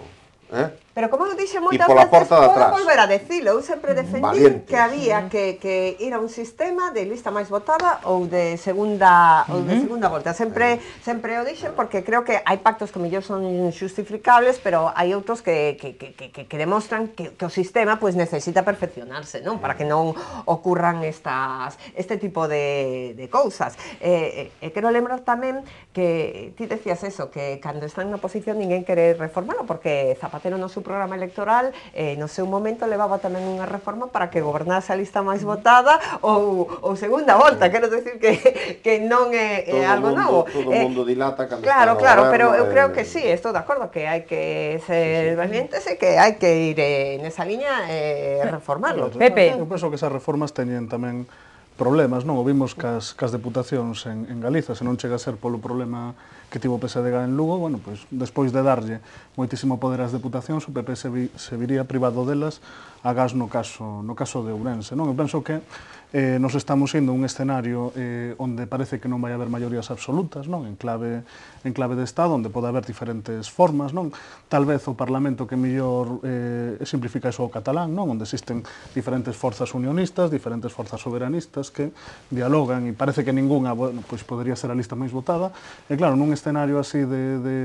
eh? Pero como eu dixen moitas veces, podo atrás. volver a decilo, eu sempre defendí Valientes. que había que, que ir a un sistema de lista máis votada ou de segunda ou de segunda volta. Sempre sempre o dixen porque creo que hai pactos que mellor son injustificables, pero hai outros que, que, que, que, que demostran que, que o sistema pois pues, necesita perfeccionarse, non? Para que non ocurran estas este tipo de, de cousas. E, eh, eh, quero lembrar tamén que ti decías eso, que cando están na oposición ninguén quere reformarlo porque Zapatero non seu programa electoral e eh, no seu momento levaba tamén unha reforma para que gobernase a lista máis votada ou, ou segunda volta, quero decir que, que non é, é algo mundo, novo. Todo o eh, mundo dilata cando Claro, claro, goberno, pero eu creo que eh. sí, estou de acordo que hai que ser sí, sí. valientes e que hai que ir eh, nesa liña e eh, reformarlo. Pepe. Eu penso que esas reformas teñen tamén problemas, non? O vimos cas, cas deputacións en, en Galiza, se non chega a ser polo problema que tivo PSDG en Lugo, bueno, pois, despois de darlle moitísimo poder ás deputacións, o PP se, vi, se viría privado delas a gas no caso, no caso de Ourense. Non? Eu penso que eh, nos estamos indo a un escenario eh, onde parece que non vai haber maiorías absolutas, non? en clave en clave de Estado, onde pode haber diferentes formas, non? Tal vez o Parlamento que mellor eh, simplifica iso ao catalán, non? Onde existen diferentes forzas unionistas, diferentes forzas soberanistas que dialogan e parece que ningunha, bueno, pois podría ser a lista máis votada. E claro, nun escenario así de, de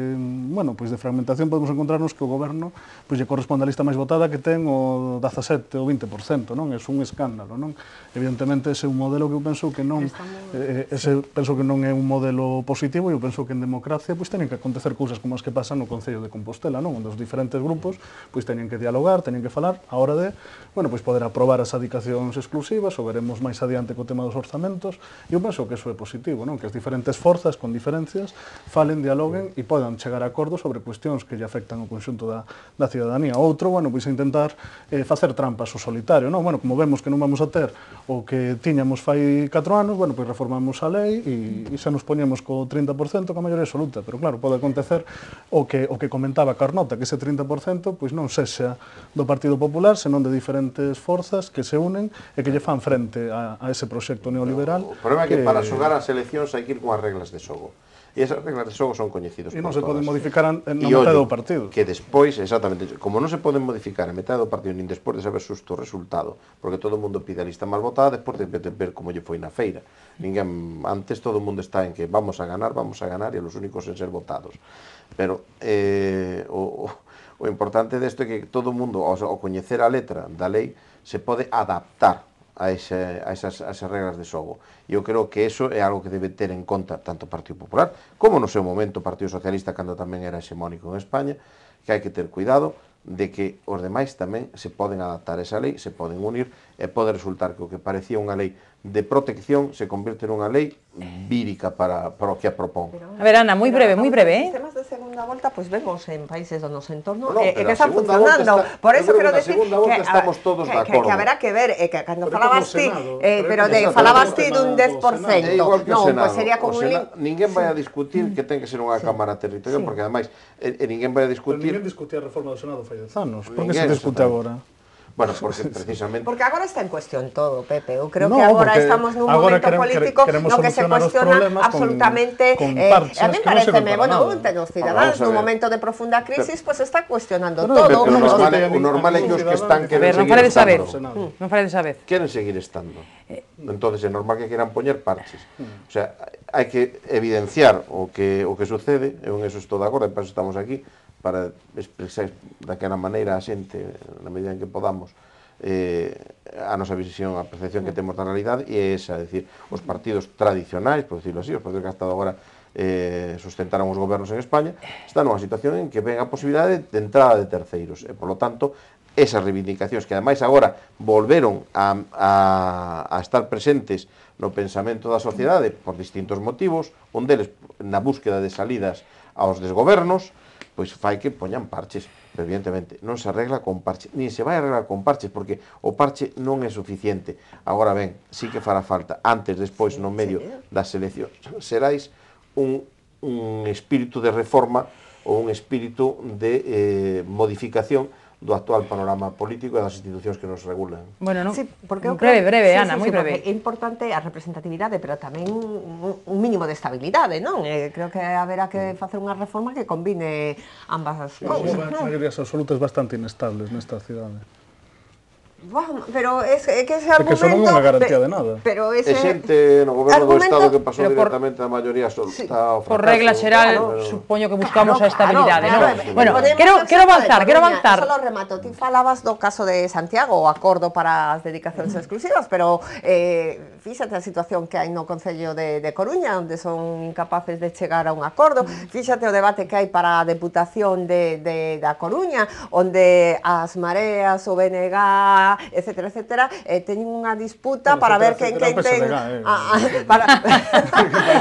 bueno, pois de fragmentación podemos encontrarnos que o goberno pois lle corresponde a lista máis votada que ten o 17 ou 20%, non? É un escándalo, non? Evidentemente ese é un modelo que eu penso que non eh, ese penso que non é un modelo positivo, e eu penso que en democracia democracia, pois teñen que acontecer cousas como as que pasan no Concello de Compostela, non? Onde os diferentes grupos pois teñen que dialogar, teñen que falar a hora de, bueno, pois poder aprobar as adicacións exclusivas, ou veremos máis adiante co tema dos orzamentos, e eu penso que iso é positivo, non? Que as diferentes forzas con diferencias falen, dialoguen e podan chegar a acordo sobre cuestións que lle afectan ao conxunto da, da ciudadanía. Outro, bueno, pois intentar eh, facer trampas o solitario, non? Bueno, como vemos que non vamos a ter o que tiñamos fai 4 anos, bueno, pois reformamos a lei e, e xa nos poñemos co 30%, que a maior absoluta, pero claro, pode acontecer o que, o que comentaba Carnota, que ese 30% pois non sexa do Partido Popular, senón de diferentes forzas que se unen e que lle fan frente a, a ese proxecto neoliberal. O problema é que, que para xogar as eleccións hai que ir coas reglas de xogo. E esas reglas de xogo son coñecidos. E non se poden modificar en, a metade do partido. Que despois, exactamente, como non se poden modificar a metade do partido nin despois de saber susto o resultado, porque todo o mundo pide a lista mal votada despois de, de ver como lle foi na feira. Ninguén, antes todo o mundo está en que vamos a ganar, vamos a ganar e os únicos en ser votados. Pero eh, o, o importante desto é que todo o mundo, ao, ao coñecer a letra da lei, se pode adaptar a, ese, a, esas, a esas regras de xogo. E eu creo que eso é algo que debe ter en conta tanto o Partido Popular como no seu momento o Partido Socialista cando tamén era hexemónico en España, que hai que ter cuidado de que os demais tamén se poden adaptar a esa lei, se poden unir e pode resultar que o que parecía unha lei de protección se convierte nunha lei vírica para, para o que a propón. a ver, Ana, moi breve, moi breve. Eh. Os temas de segunda volta, pois pues, vemos en países do noso entorno no, eh, que están funcionando. Está, Por eso quero decir que, que estamos todos que, de acordo. Que, que haberá que ver, eh, que cando falabas ti, eh, pero de, falabas ti dun 10%. Non, pois sería como un... Ninguén vai a discutir que ten que ser unha Cámara Territorial, porque ademais, e, ninguén vai a discutir... Pero ninguén discutía a reforma do Senado fai 10 anos. Por que se discute agora? Bueno, por ser precisamente... Porque agora está en cuestión todo, Pepe. Eu creo no, que agora estamos nun agora momento queremos, político queremos no que se cuestiona absolutamente... Con, con eh, parches, eh, a mí pareceme, bueno, os cidadans nun momento de profunda crisis, pois pues está cuestionando pero, todo. Pero, pero, pero, normal, o normal é que os que están queren ver, non seguir saber, estando. Non fale de saber. Queren seguir estando. Eh. Entonces é normal que queran poñer parches. Mm. O sea, hai que evidenciar o que o que sucede, e en eso estou de acordo, e para eso estamos aquí, para expresar daquela maneira a xente, na medida en que podamos, eh, a nosa visión, a percepción que temos da realidade e esa, é dicir, os partidos tradicionais, por decirlo así, os partidos que hasta agora eh, sustentaron os gobernos en España, están nunha situación en que ven a posibilidade de entrada de terceiros e, polo tanto, esas reivindicacións que ademais agora volveron a, a, a estar presentes no pensamento da sociedade por distintos motivos, un deles na búsqueda de salidas aos desgobernos, pois fai que poñan parches, evidentemente non se arregla con parches, nin se vai arreglar con parches, porque o parche non é suficiente. Agora ben, sí que fará falta, antes, despois, no medio da selección, serais un, un espírito de reforma ou un espírito de eh, modificación do actual panorama político e das institucións que nos regulan. Bueno, non? Sí, porque eu breve, creo, breve, sí, Ana, sí, moi sí, breve. É importante a representatividade, pero tamén un mínimo de estabilidade, non? Eh, creo que haberá que facer unha reforma que combine ambas as sí, cousas. Non? maiorías absolutas bastante inestables nesta cidade. Bueno, pero es, é que ese argumento... É que eso non é unha garantía de nada. Pero ese... E xente no goberno argumento, do Estado que pasou por, directamente a maioría sol, sí, está ao fracaso. Por regla xeral, claro, pero... supoño que buscamos ah, claro, a estabilidade, claro, claro, non? Claro, bueno, claro. quero, quero avanzar, quero avanzar. Solo remato, ti falabas do caso de Santiago, o acordo para as dedicacións exclusivas, pero eh, fíxate a situación que hai no Concello de, de Coruña, onde son incapaces de chegar a un acordo, fíxate o debate que hai para a Deputación de, de, da Coruña, onde as mareas, o BNG, etcétera, etcétera, eh, teñen unha disputa bueno, para ver quen quen ten... Eh. Ah, ah para...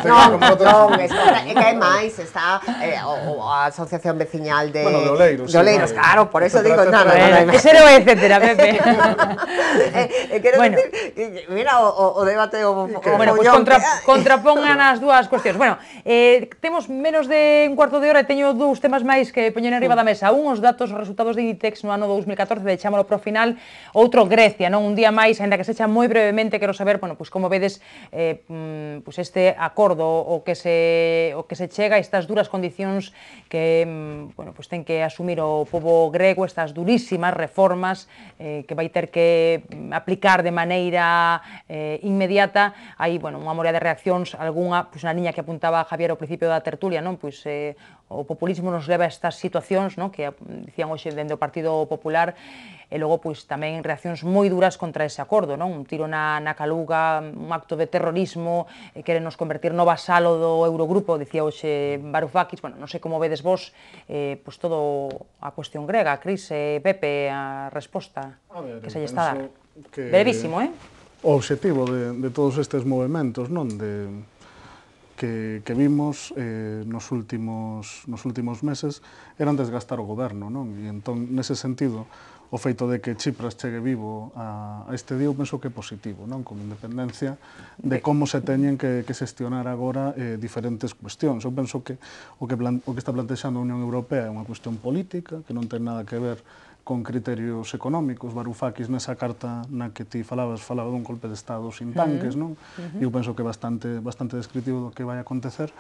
non, non, é que é máis, está eh, o, a Asociación Veciñal de... Bueno, de Oleiros. De Oleiros, sí, claro, por eso digo, non, non, non. Ese era etcétera, Pepe. eh, eh, quero bueno. decir, mira o, o debate o, o Bueno, pues contra, contrapongan as dúas cuestións. Bueno, eh, temos menos de un cuarto de hora e teño dous temas máis que poñer arriba da mesa. Un, os datos, os resultados de ITEX no ano 2014, deixámolo pro final. O outro Grecia, non un día máis, aínda que secha moi brevemente, quero saber, bueno, pois como vedes eh, mm, pois este acordo o que se o que se chega estas duras condicións que mm, bueno, pois ten que asumir o pobo grego, estas durísimas reformas eh, que vai ter que mm, aplicar de maneira eh, inmediata. Hai, bueno, unha morea de reaccións, algunha, pois na liña que apuntaba Javier ao principio da tertulia, non? Pois eh, o populismo nos leva a estas situacións, no? que mm, dicían hoxe dende o Partido Popular, e logo pois tamén reaccións moi duras contra ese acordo, non? Un tiro na, na caluga, un acto de terrorismo, e queren nos convertir no basalo do Eurogrupo, dicía hoxe Varoufakis, bueno, non sei como vedes vos eh, pois todo a cuestión grega, a crise, Pepe, a resposta a ver, que se lle está a dar. Que... Brevísimo, eh? O obxectivo de, de todos estes movimentos, non? De, que, que vimos eh, nos, últimos, nos últimos meses eran desgastar o goberno, non? E entón, nese sentido, o feito de que Chipras chegue vivo a, a este día, eu penso que é positivo, non? Con independencia de eh. como se teñen que, que xestionar agora eh, diferentes cuestións. Eu penso que o que, plan, o que está plantexando a Unión Europea é unha cuestión política, que non ten nada que ver con criterios económicos. Varoufakis nesa carta na que ti falabas falaba dun golpe de estado sin tanques, non? Eu penso que bastante bastante descritivo do que vai acontecer.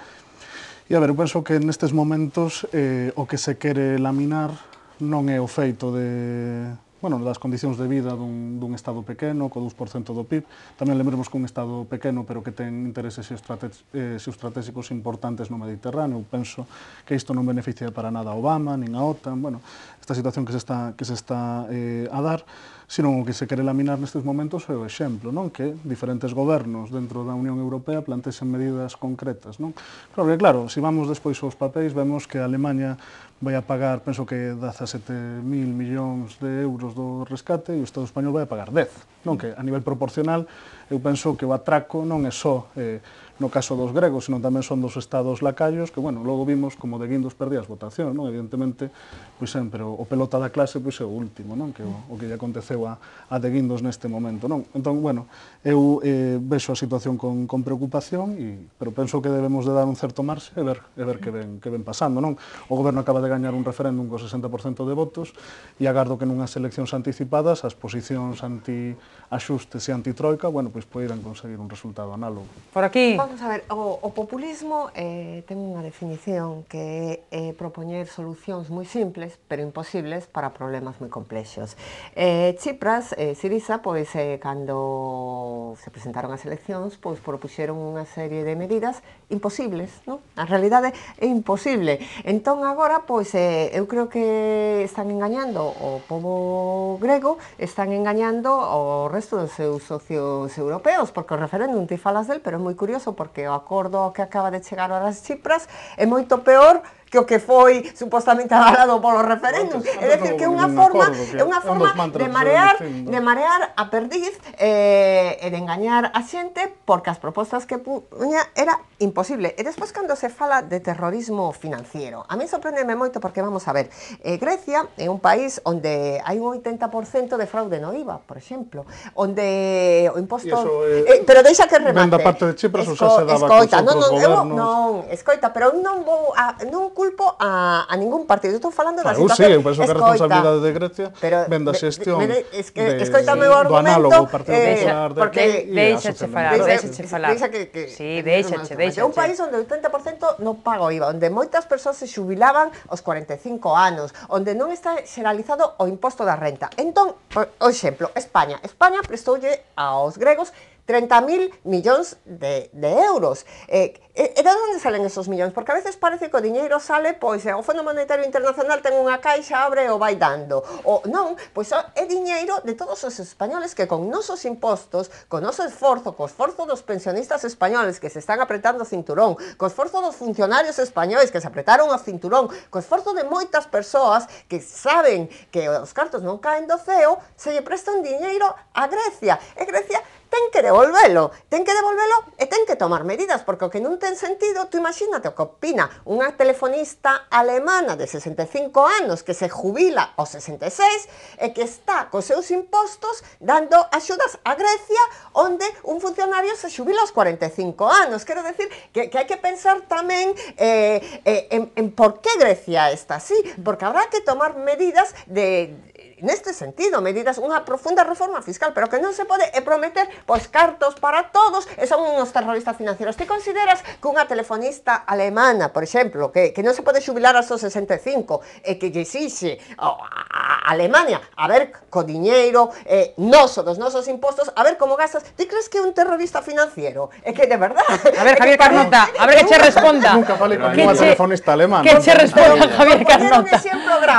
E a ver, eu penso que nestes momentos eh, o que se quere laminar non é o feito de bueno, das condicións de vida dun, dun Estado pequeno, co 2% do PIB. Tamén lembremos que un Estado pequeno, pero que ten intereses xeostratégicos eh, importantes no Mediterráneo. Penso que isto non beneficia para nada a Obama, nin a OTAN, bueno, esta situación que se está, que se está eh, a dar, sino o que se quere laminar nestes momentos é o exemplo, non? que diferentes gobernos dentro da Unión Europea plantexen medidas concretas. Non? Claro que, claro, se si vamos despois aos papéis, vemos que a Alemanha vai a pagar, penso que 17.000 millóns de euros do rescate e o Estado español vai a pagar 10. Non que a nivel proporcional, eu penso que o atraco non é só eh, no caso dos gregos, senón tamén son dos estados lacayos, que, bueno, logo vimos como de Guindos perdía as votacións, non? Evidentemente, pois sempre o, o pelota da clase pois é o último, non? Que o, o que lle aconteceu a, a de Guindos neste momento, non? Entón, bueno, eu eh, vexo a situación con, con preocupación, e, pero penso que debemos de dar un certo marxe e ver, e ver que, ven, que ven pasando, non? O goberno acaba de gañar un referéndum co 60% de votos e agardo que nunhas eleccións anticipadas as posicións anti axustes e antitroika, bueno, pois pues, conseguir un resultado análogo. Por aquí. Vamos a ver, o, o populismo eh, ten unha definición que é eh, propoñer solucións moi simples, pero imposibles para problemas moi complexos. Eh, Chipras, eh, Sirisa, pois eh, cando se presentaron as eleccións, pois propuxeron unha serie de medidas imposibles, non? A realidade é imposible. Entón agora, pois eh, eu creo que están engañando o povo grego, están engañando o resto resto dos seus socios europeos, porque o referéndum ti falas del, pero é moi curioso porque o acordo que acaba de chegar las Chipras é moito peor que o que foi supostamente avalado polo referéndum. é dicir que é unha forma, é unha forma de marear, de marear a perdiz eh, e de engañar a xente porque as propostas que puña era imposible. E despois cando se fala de terrorismo financiero, a mí sorprendeme moito porque vamos a ver, eh, Grecia é un país onde hai un 80% de fraude no IVA, por exemplo, onde o imposto... Eso, eh, eh, pero deixa que remate. Da parte de Chipre, Esco, xa se daba escoita, non, non, eu, non, escoita, pero non vou a, non culpo a, a ningún partido. Estou falando da claro, situación. Eu sí, eu penso escoita, que a responsabilidade de Grecia pero, venda a xestión de, de, es que, de, escoitame argumento, do análogo Partido eh, Popular de, porque, de, deixache falar, deixache falar. Deixa que, que, sí, deixache, deixa É un país onde o 80% non paga o IVA, onde moitas persoas se xubilaban aos 45 anos, onde non está xeralizado o imposto da renta. Entón, por exemplo, España. España prestoulle aos gregos 30 mil millóns de, de euros. Eh, eh, e, de onde salen esos millóns? Porque a veces parece que o diñeiro sale, pois o Fondo Monetario Internacional ten unha caixa, abre e o vai dando. O non, pois é diñeiro de todos os españoles que con nosos impostos, con noso esforzo, co esforzo dos pensionistas españoles que se están apretando o cinturón, co esforzo dos funcionarios españoles que se apretaron o cinturón, co esforzo de moitas persoas que saben que os cartos non caen do ceo, se lle prestan diñeiro a Grecia. E Grecia ten que devolvelo, ten que devolvelo e ten que tomar medidas, porque o que non ten sentido, tú imagínate o que opina unha telefonista alemana de 65 anos que se jubila aos 66 e que está cos seus impostos dando axudas a Grecia onde un funcionario se jubila aos 45 anos. Quero decir que, que hai que pensar tamén eh, eh, en, en por que Grecia está así, porque habrá que tomar medidas de neste sentido, medidas, unha profunda reforma fiscal, pero que non se pode e eh, prometer pois cartos para todos e eh, son unos terroristas financieros. Ti consideras que unha telefonista alemana, por exemplo, que, que non se pode xubilar aos 65 e que lle exixe oh, a, a Alemania a ver co diñeiro eh, noso dos nosos impostos, a ver como gastas, ti crees que un terrorista financiero? É eh, que de verdad... A ver, Javier Carnota, a ver que che responda. Nunca falei con unha telefonista alemana. Que che responda, Javier Carnota.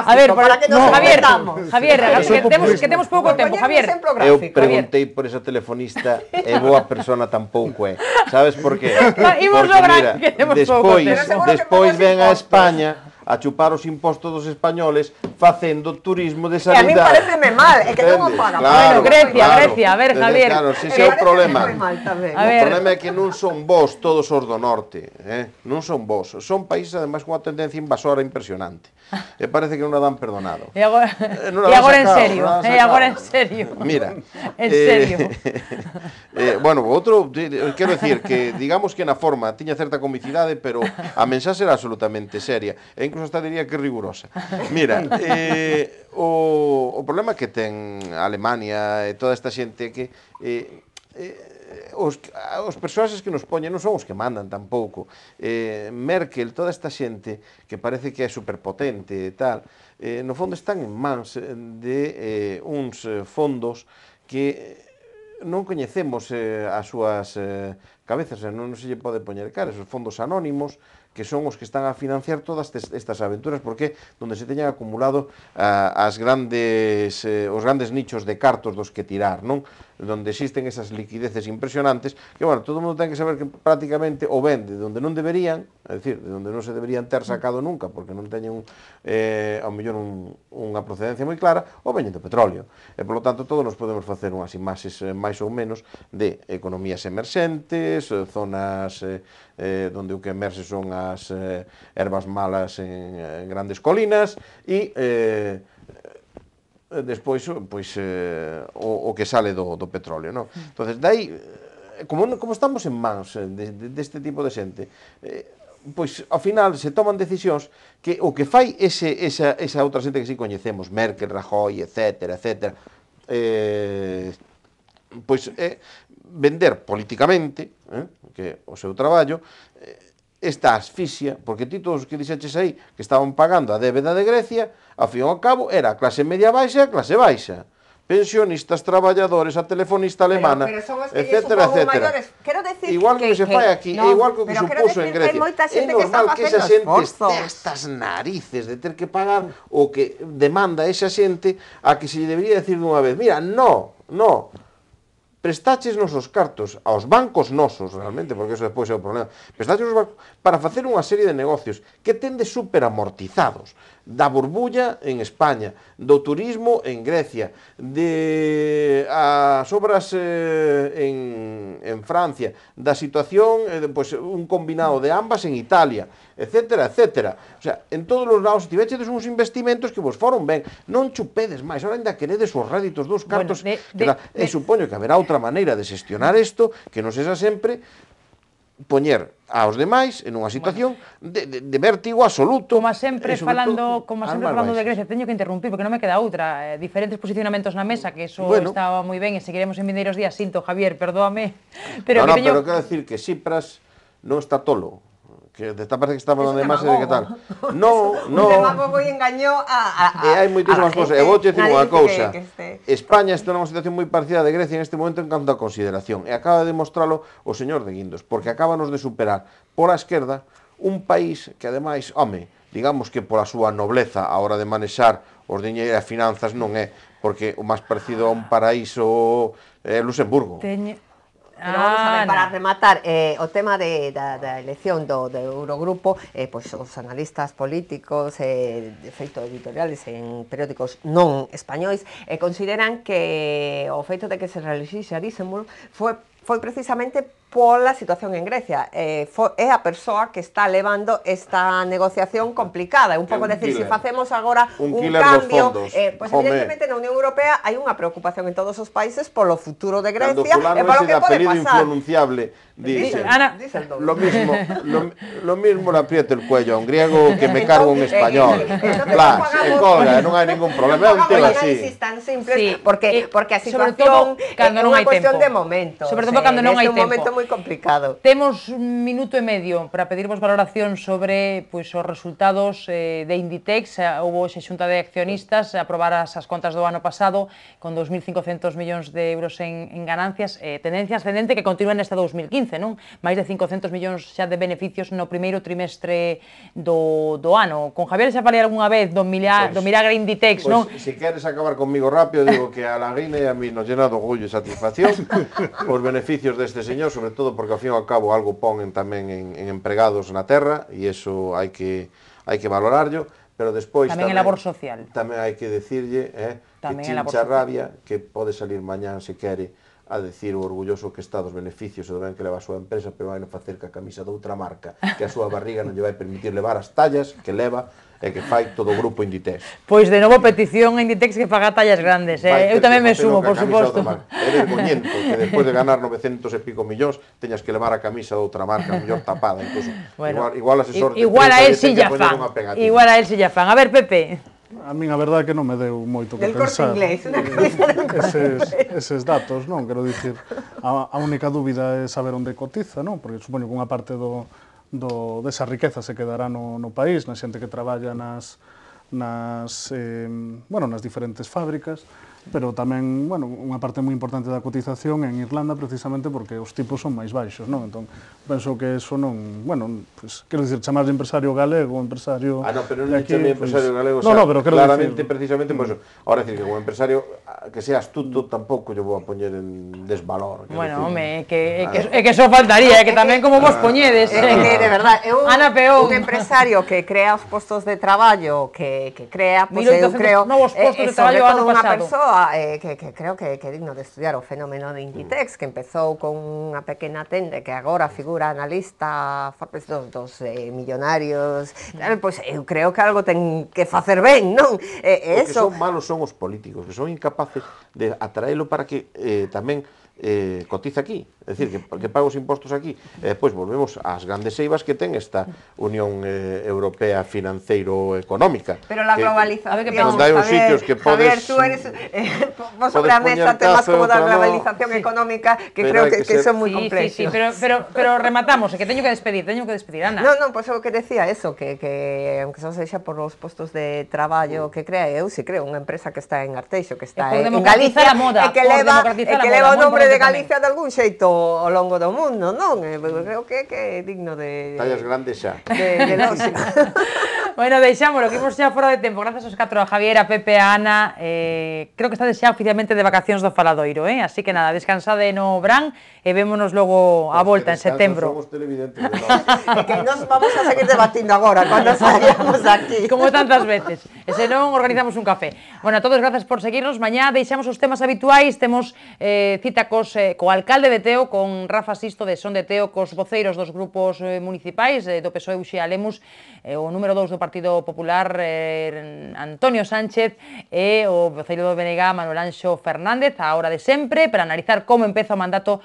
A ver, para que nos no, Javier, Javier, Javier, eh, eh. que temos, que temos pouco tempo, Javier. Eu preguntei por esa telefonista e boa persona tampouco é. Sabes por qué? Porque, lograr que temos pouco tempo. Despois, despois ven a España a chupar os impostos dos españoles facendo turismo de sanidade. E a mí pareceme mal, é que non o pagan. Claro, bueno, Grecia, claro, Grecia, a ver, Javier. Claro, si é o problema. Mal, o problema é que non son vos todos os do norte, eh? non son vos. Son países, además, con unha tendencia invasora impresionante. E parece que non a dan perdonado. E agora, eh, e agora en serio, e agora en serio. Mira. En serio. Eh, eh, bueno, outro, quero decir que, digamos que na forma tiña certa comicidade, pero a mensaxe era absolutamente seria. En incluso hasta diría que rigurosa. Mira, eh, o, o problema que ten Alemania e toda esta xente que... Eh, eh, os, os persoaxes que nos poñen non son os que mandan tampouco. Eh, Merkel, toda esta xente que parece que é superpotente e tal, eh, no fondo están en mans eh, de eh, uns eh, fondos que non coñecemos eh, as súas eh, cabezas, non se lle pode poñer cara, esos fondos anónimos, que son os que están a financiar todas estas aventuras, porque donde se teñan acumulado uh, as grandes, eh, os grandes nichos de cartos dos que tirar, non? donde existen esas liquideces impresionantes, que bueno, todo o mundo ten que saber que prácticamente o vende donde non deberían, é dicir, de onde non se deberían ter sacado nunca, porque non teñen un, eh, ao mellor un, unha procedencia moi clara, ou veñen do petróleo. E, polo tanto, todos nos podemos facer unhas imaxes eh, máis ou menos de economías emerxentes, eh, zonas eh, eh, donde o que emerxe son as eh, ervas malas en, en grandes colinas, e... Eh, Eh, despois pois eh, o, o que sale do, do petróleo, non? Entonces, dai eh, como como estamos en mans deste eh, de, de, tipo de xente, eh, pois ao final se toman decisións que o que fai ese, esa, esa outra xente que si sí coñecemos, Merkel, Rajoy, etc, etc, eh, pois é eh, vender políticamente eh, que o seu traballo eh, esta asfixia, porque ti todos os que dixeches aí que estaban pagando a débeda de Grecia, ao fin e ao cabo era a clase media baixa e a clase baixa. Pensionistas, traballadores, a telefonista alemana, pero, pero etcétera, etcétera. Quero decir igual que, que se fai aquí, no, igual que o que supuso en Grecia. É normal que, que esa xente estea estas narices de ter que pagar o que demanda esa xente a que se lle debería decir dunha vez, mira, no, no, prestaches nos os cartos aos bancos nosos, realmente, porque eso despois é o problema, prestaches nosos bancos para facer unha serie de negocios que tende super amortizados da burbulla en España, do turismo en Grecia, de as obras eh, en, en Francia, da situación, eh, pois, pues, un combinado de ambas en Italia, etcétera, etcétera. O sea, en todos os lados tivechedes uns investimentos que vos foron ben, non chupedes máis, ahora ainda queredes os réditos dos cartos, bueno, de, de, que de, e supoño que haberá outra maneira de xestionar isto que non sexa sempre poñer aos demais en unha situación de, de, de vértigo absoluto. Como sempre falando, todo, como sempre falando de Grecia, teño que interrumpir porque non me queda outra. Eh, diferentes posicionamentos na mesa, que eso bueno. estaba moi ben e seguiremos en vindeiros días, sinto Javier, perdóame, pero no, que no, teño... pero quero decir que Cipras non está tolo que de esta parece que estamos donde máis e que tal. No, no. Un demagogo engañou a, a, a E hai moitísimas cousas. E vou te dicir unha cousa. España está nunha situación moi parecida de Grecia neste momento en canto a consideración. E acaba de demostrarlo o señor de Guindos, porque acabanos de superar por a esquerda un país que ademais, home, digamos que pola súa nobleza a hora de manexar os diñeiros e finanzas non é porque o máis parecido a un paraíso é eh, Luxemburgo. Teño, Pero vamos a ver, ah, para rematar, eh, o tema de, da, da elección do, do Eurogrupo, eh, pois os analistas políticos, eh, de feito editoriales en periódicos non españois, eh, consideran que o feito de que se realizase a Luxemburgo foi, foi precisamente por la situación en Grecia. Eh, la persona que está levando esta negociación complicada. un poco decir, si hacemos ahora un, cambio... Eh, pues Home. evidentemente la Unión Europea hay una preocupación en todos os países por lo futuro de Grecia e polo que pode pasar. Pues dice, lo mismo, lo, mismo le aprieto el cuello a un griego que me cargo un español. Plas, eh, en cobra, eh, ningún problema. É un tema así. porque, porque a situación é cuestión de momento. Sobre todo cando non hai tempo. moi complicado. Temos un minuto e medio para pedirvos valoración sobre pois, os resultados eh, de Inditex. Eh, Houve xe xunta de accionistas, a aprobar as contas do ano pasado con 2.500 millóns de euros en, en ganancias, eh, tendencia ascendente que continúa nesta 2015, non? Máis de 500 millóns xa de beneficios no primeiro trimestre do, do ano. Con Javier xa falei algunha vez do, milagre, pues, pois, do milagre Inditex, pues, pois, non? Se si queres acabar conmigo rápido, digo que a Lagina e a mí nos llena de orgullo e satisfacción os beneficios deste señor sobre todo porque ao fin e ao cabo algo pon en, tamén en, en empregados na terra e iso hai que hai que valorarlo, pero despois tamén, tamén labor social. Tamén hai que decirlle, eh, tamén que chincha rabia que pode salir mañán se quere a decir o orgulloso que está dos beneficios e do ben que leva a súa empresa, pero vai facer que a camisa de outra marca, que a súa barriga non lle vai permitir levar as tallas que leva e que fai todo o grupo Inditex. Pois de novo petición a Inditex que faga tallas grandes, eh? eu tamén me sumo, por suposto. É vergoñento que despois de ganar 900 e pico millóns teñas que levar a camisa de outra marca, mellor tapada, incluso. Bueno, igual, igual asesor... Igual a él si ya fan. Igual a él si ya fan. A ver, Pepe. A min a verdade é que non me deu moito que del pensar. Corte inglés, una del corte eses, eses datos, non? Quero dicir, a, a única dúbida é saber onde cotiza, non? Porque supoño que unha parte do, do, desa riqueza se quedará no, no país, na xente que traballa nas, nas, eh, bueno, nas diferentes fábricas, pero tamén, bueno, unha parte moi importante da cotización en Irlanda precisamente porque os tipos son máis baixos, non? Entón, penso que eso non, bueno, pues, quero dicir, chamar de empresario galego, empresario... Ah, no, pero non aquí, chame pues, empresario galego, o sea, no, pero quero claramente, decir, precisamente, mm. pues, ahora decir que como empresario que sea astuto mm. tampouco lle vou a poñer en desvalor. Bueno, decir, home, que, ah, que, que, que só faltaría, é que tamén como vos ah. poñedes. É ah. eh. que, de verdad, é un, Ana Peón. un empresario que crea os postos de traballo, que, que crea, pues, eu creo, novos postos eh, de eh, traballo ano pasado. Persoa, a, eh, que, que, creo que, é digno de estudiar o fenómeno de Inditex, mm. que empezou con unha pequena tenda que agora figura na lista Forbes dos, dos eh, millonarios, Mm. pois eu creo que algo ten que facer ben, non? Eh, eso... O que son malos son os políticos, que son incapaces de atraelo para que eh, tamén eh, cotiza aquí, é dicir, que, que paga os impostos aquí. E eh, volvemos ás grandes eivas que ten esta Unión eh, Europea Financeiro-Económica. Pero la globalización... Que, que dai a sitios que podes... Javier, tú eres... Eh, vos podes de estos temas como da globalización no, económica que creo que, que, que ser... son moi sí, complexos. Sí, sí, pero, pero, pero rematamos, que teño que despedir, teño que despedir, Ana. Non, non, pois pues, o que decía eso, que, que aunque só sexa por os postos de traballo que crea, eu si creo, unha empresa que está en Arteixo, que está en, en Galicia, moda, e que leva, e que leva o nombre nome de Galicia tamén. de algún xeito ao longo do mundo, non? Eh, creo que, que é digno de... Tallas grandes xa. De, de bueno, deixámoslo, que imos xa fora de tempo. Grazas aos 4 a Javier, a Pepe, a Ana. Eh, creo que está xa oficialmente de vacacións do Faladoiro, eh? Así que nada, descansade no Bran e vémonos logo a volta en setembro. Somos televidentes. que nos vamos a seguir debatindo agora cando saíamos aquí. Como tantas veces. E se non organizamos un café. Bueno, a todos grazas por seguirnos. Mañá deixamos os temas habituais, temos eh, cita cos, eh, co alcalde de Teo, con Rafa Sisto de Son de Teo, cos voceiros dos grupos eh, municipais, eh, do PSOE Uxía Lemus, eh, o número 2 do Partido Popular, eh, Antonio Sánchez, e eh, o voceiro do BNG, Manuel Anxo Fernández, a hora de sempre, para analizar como empeza o mandato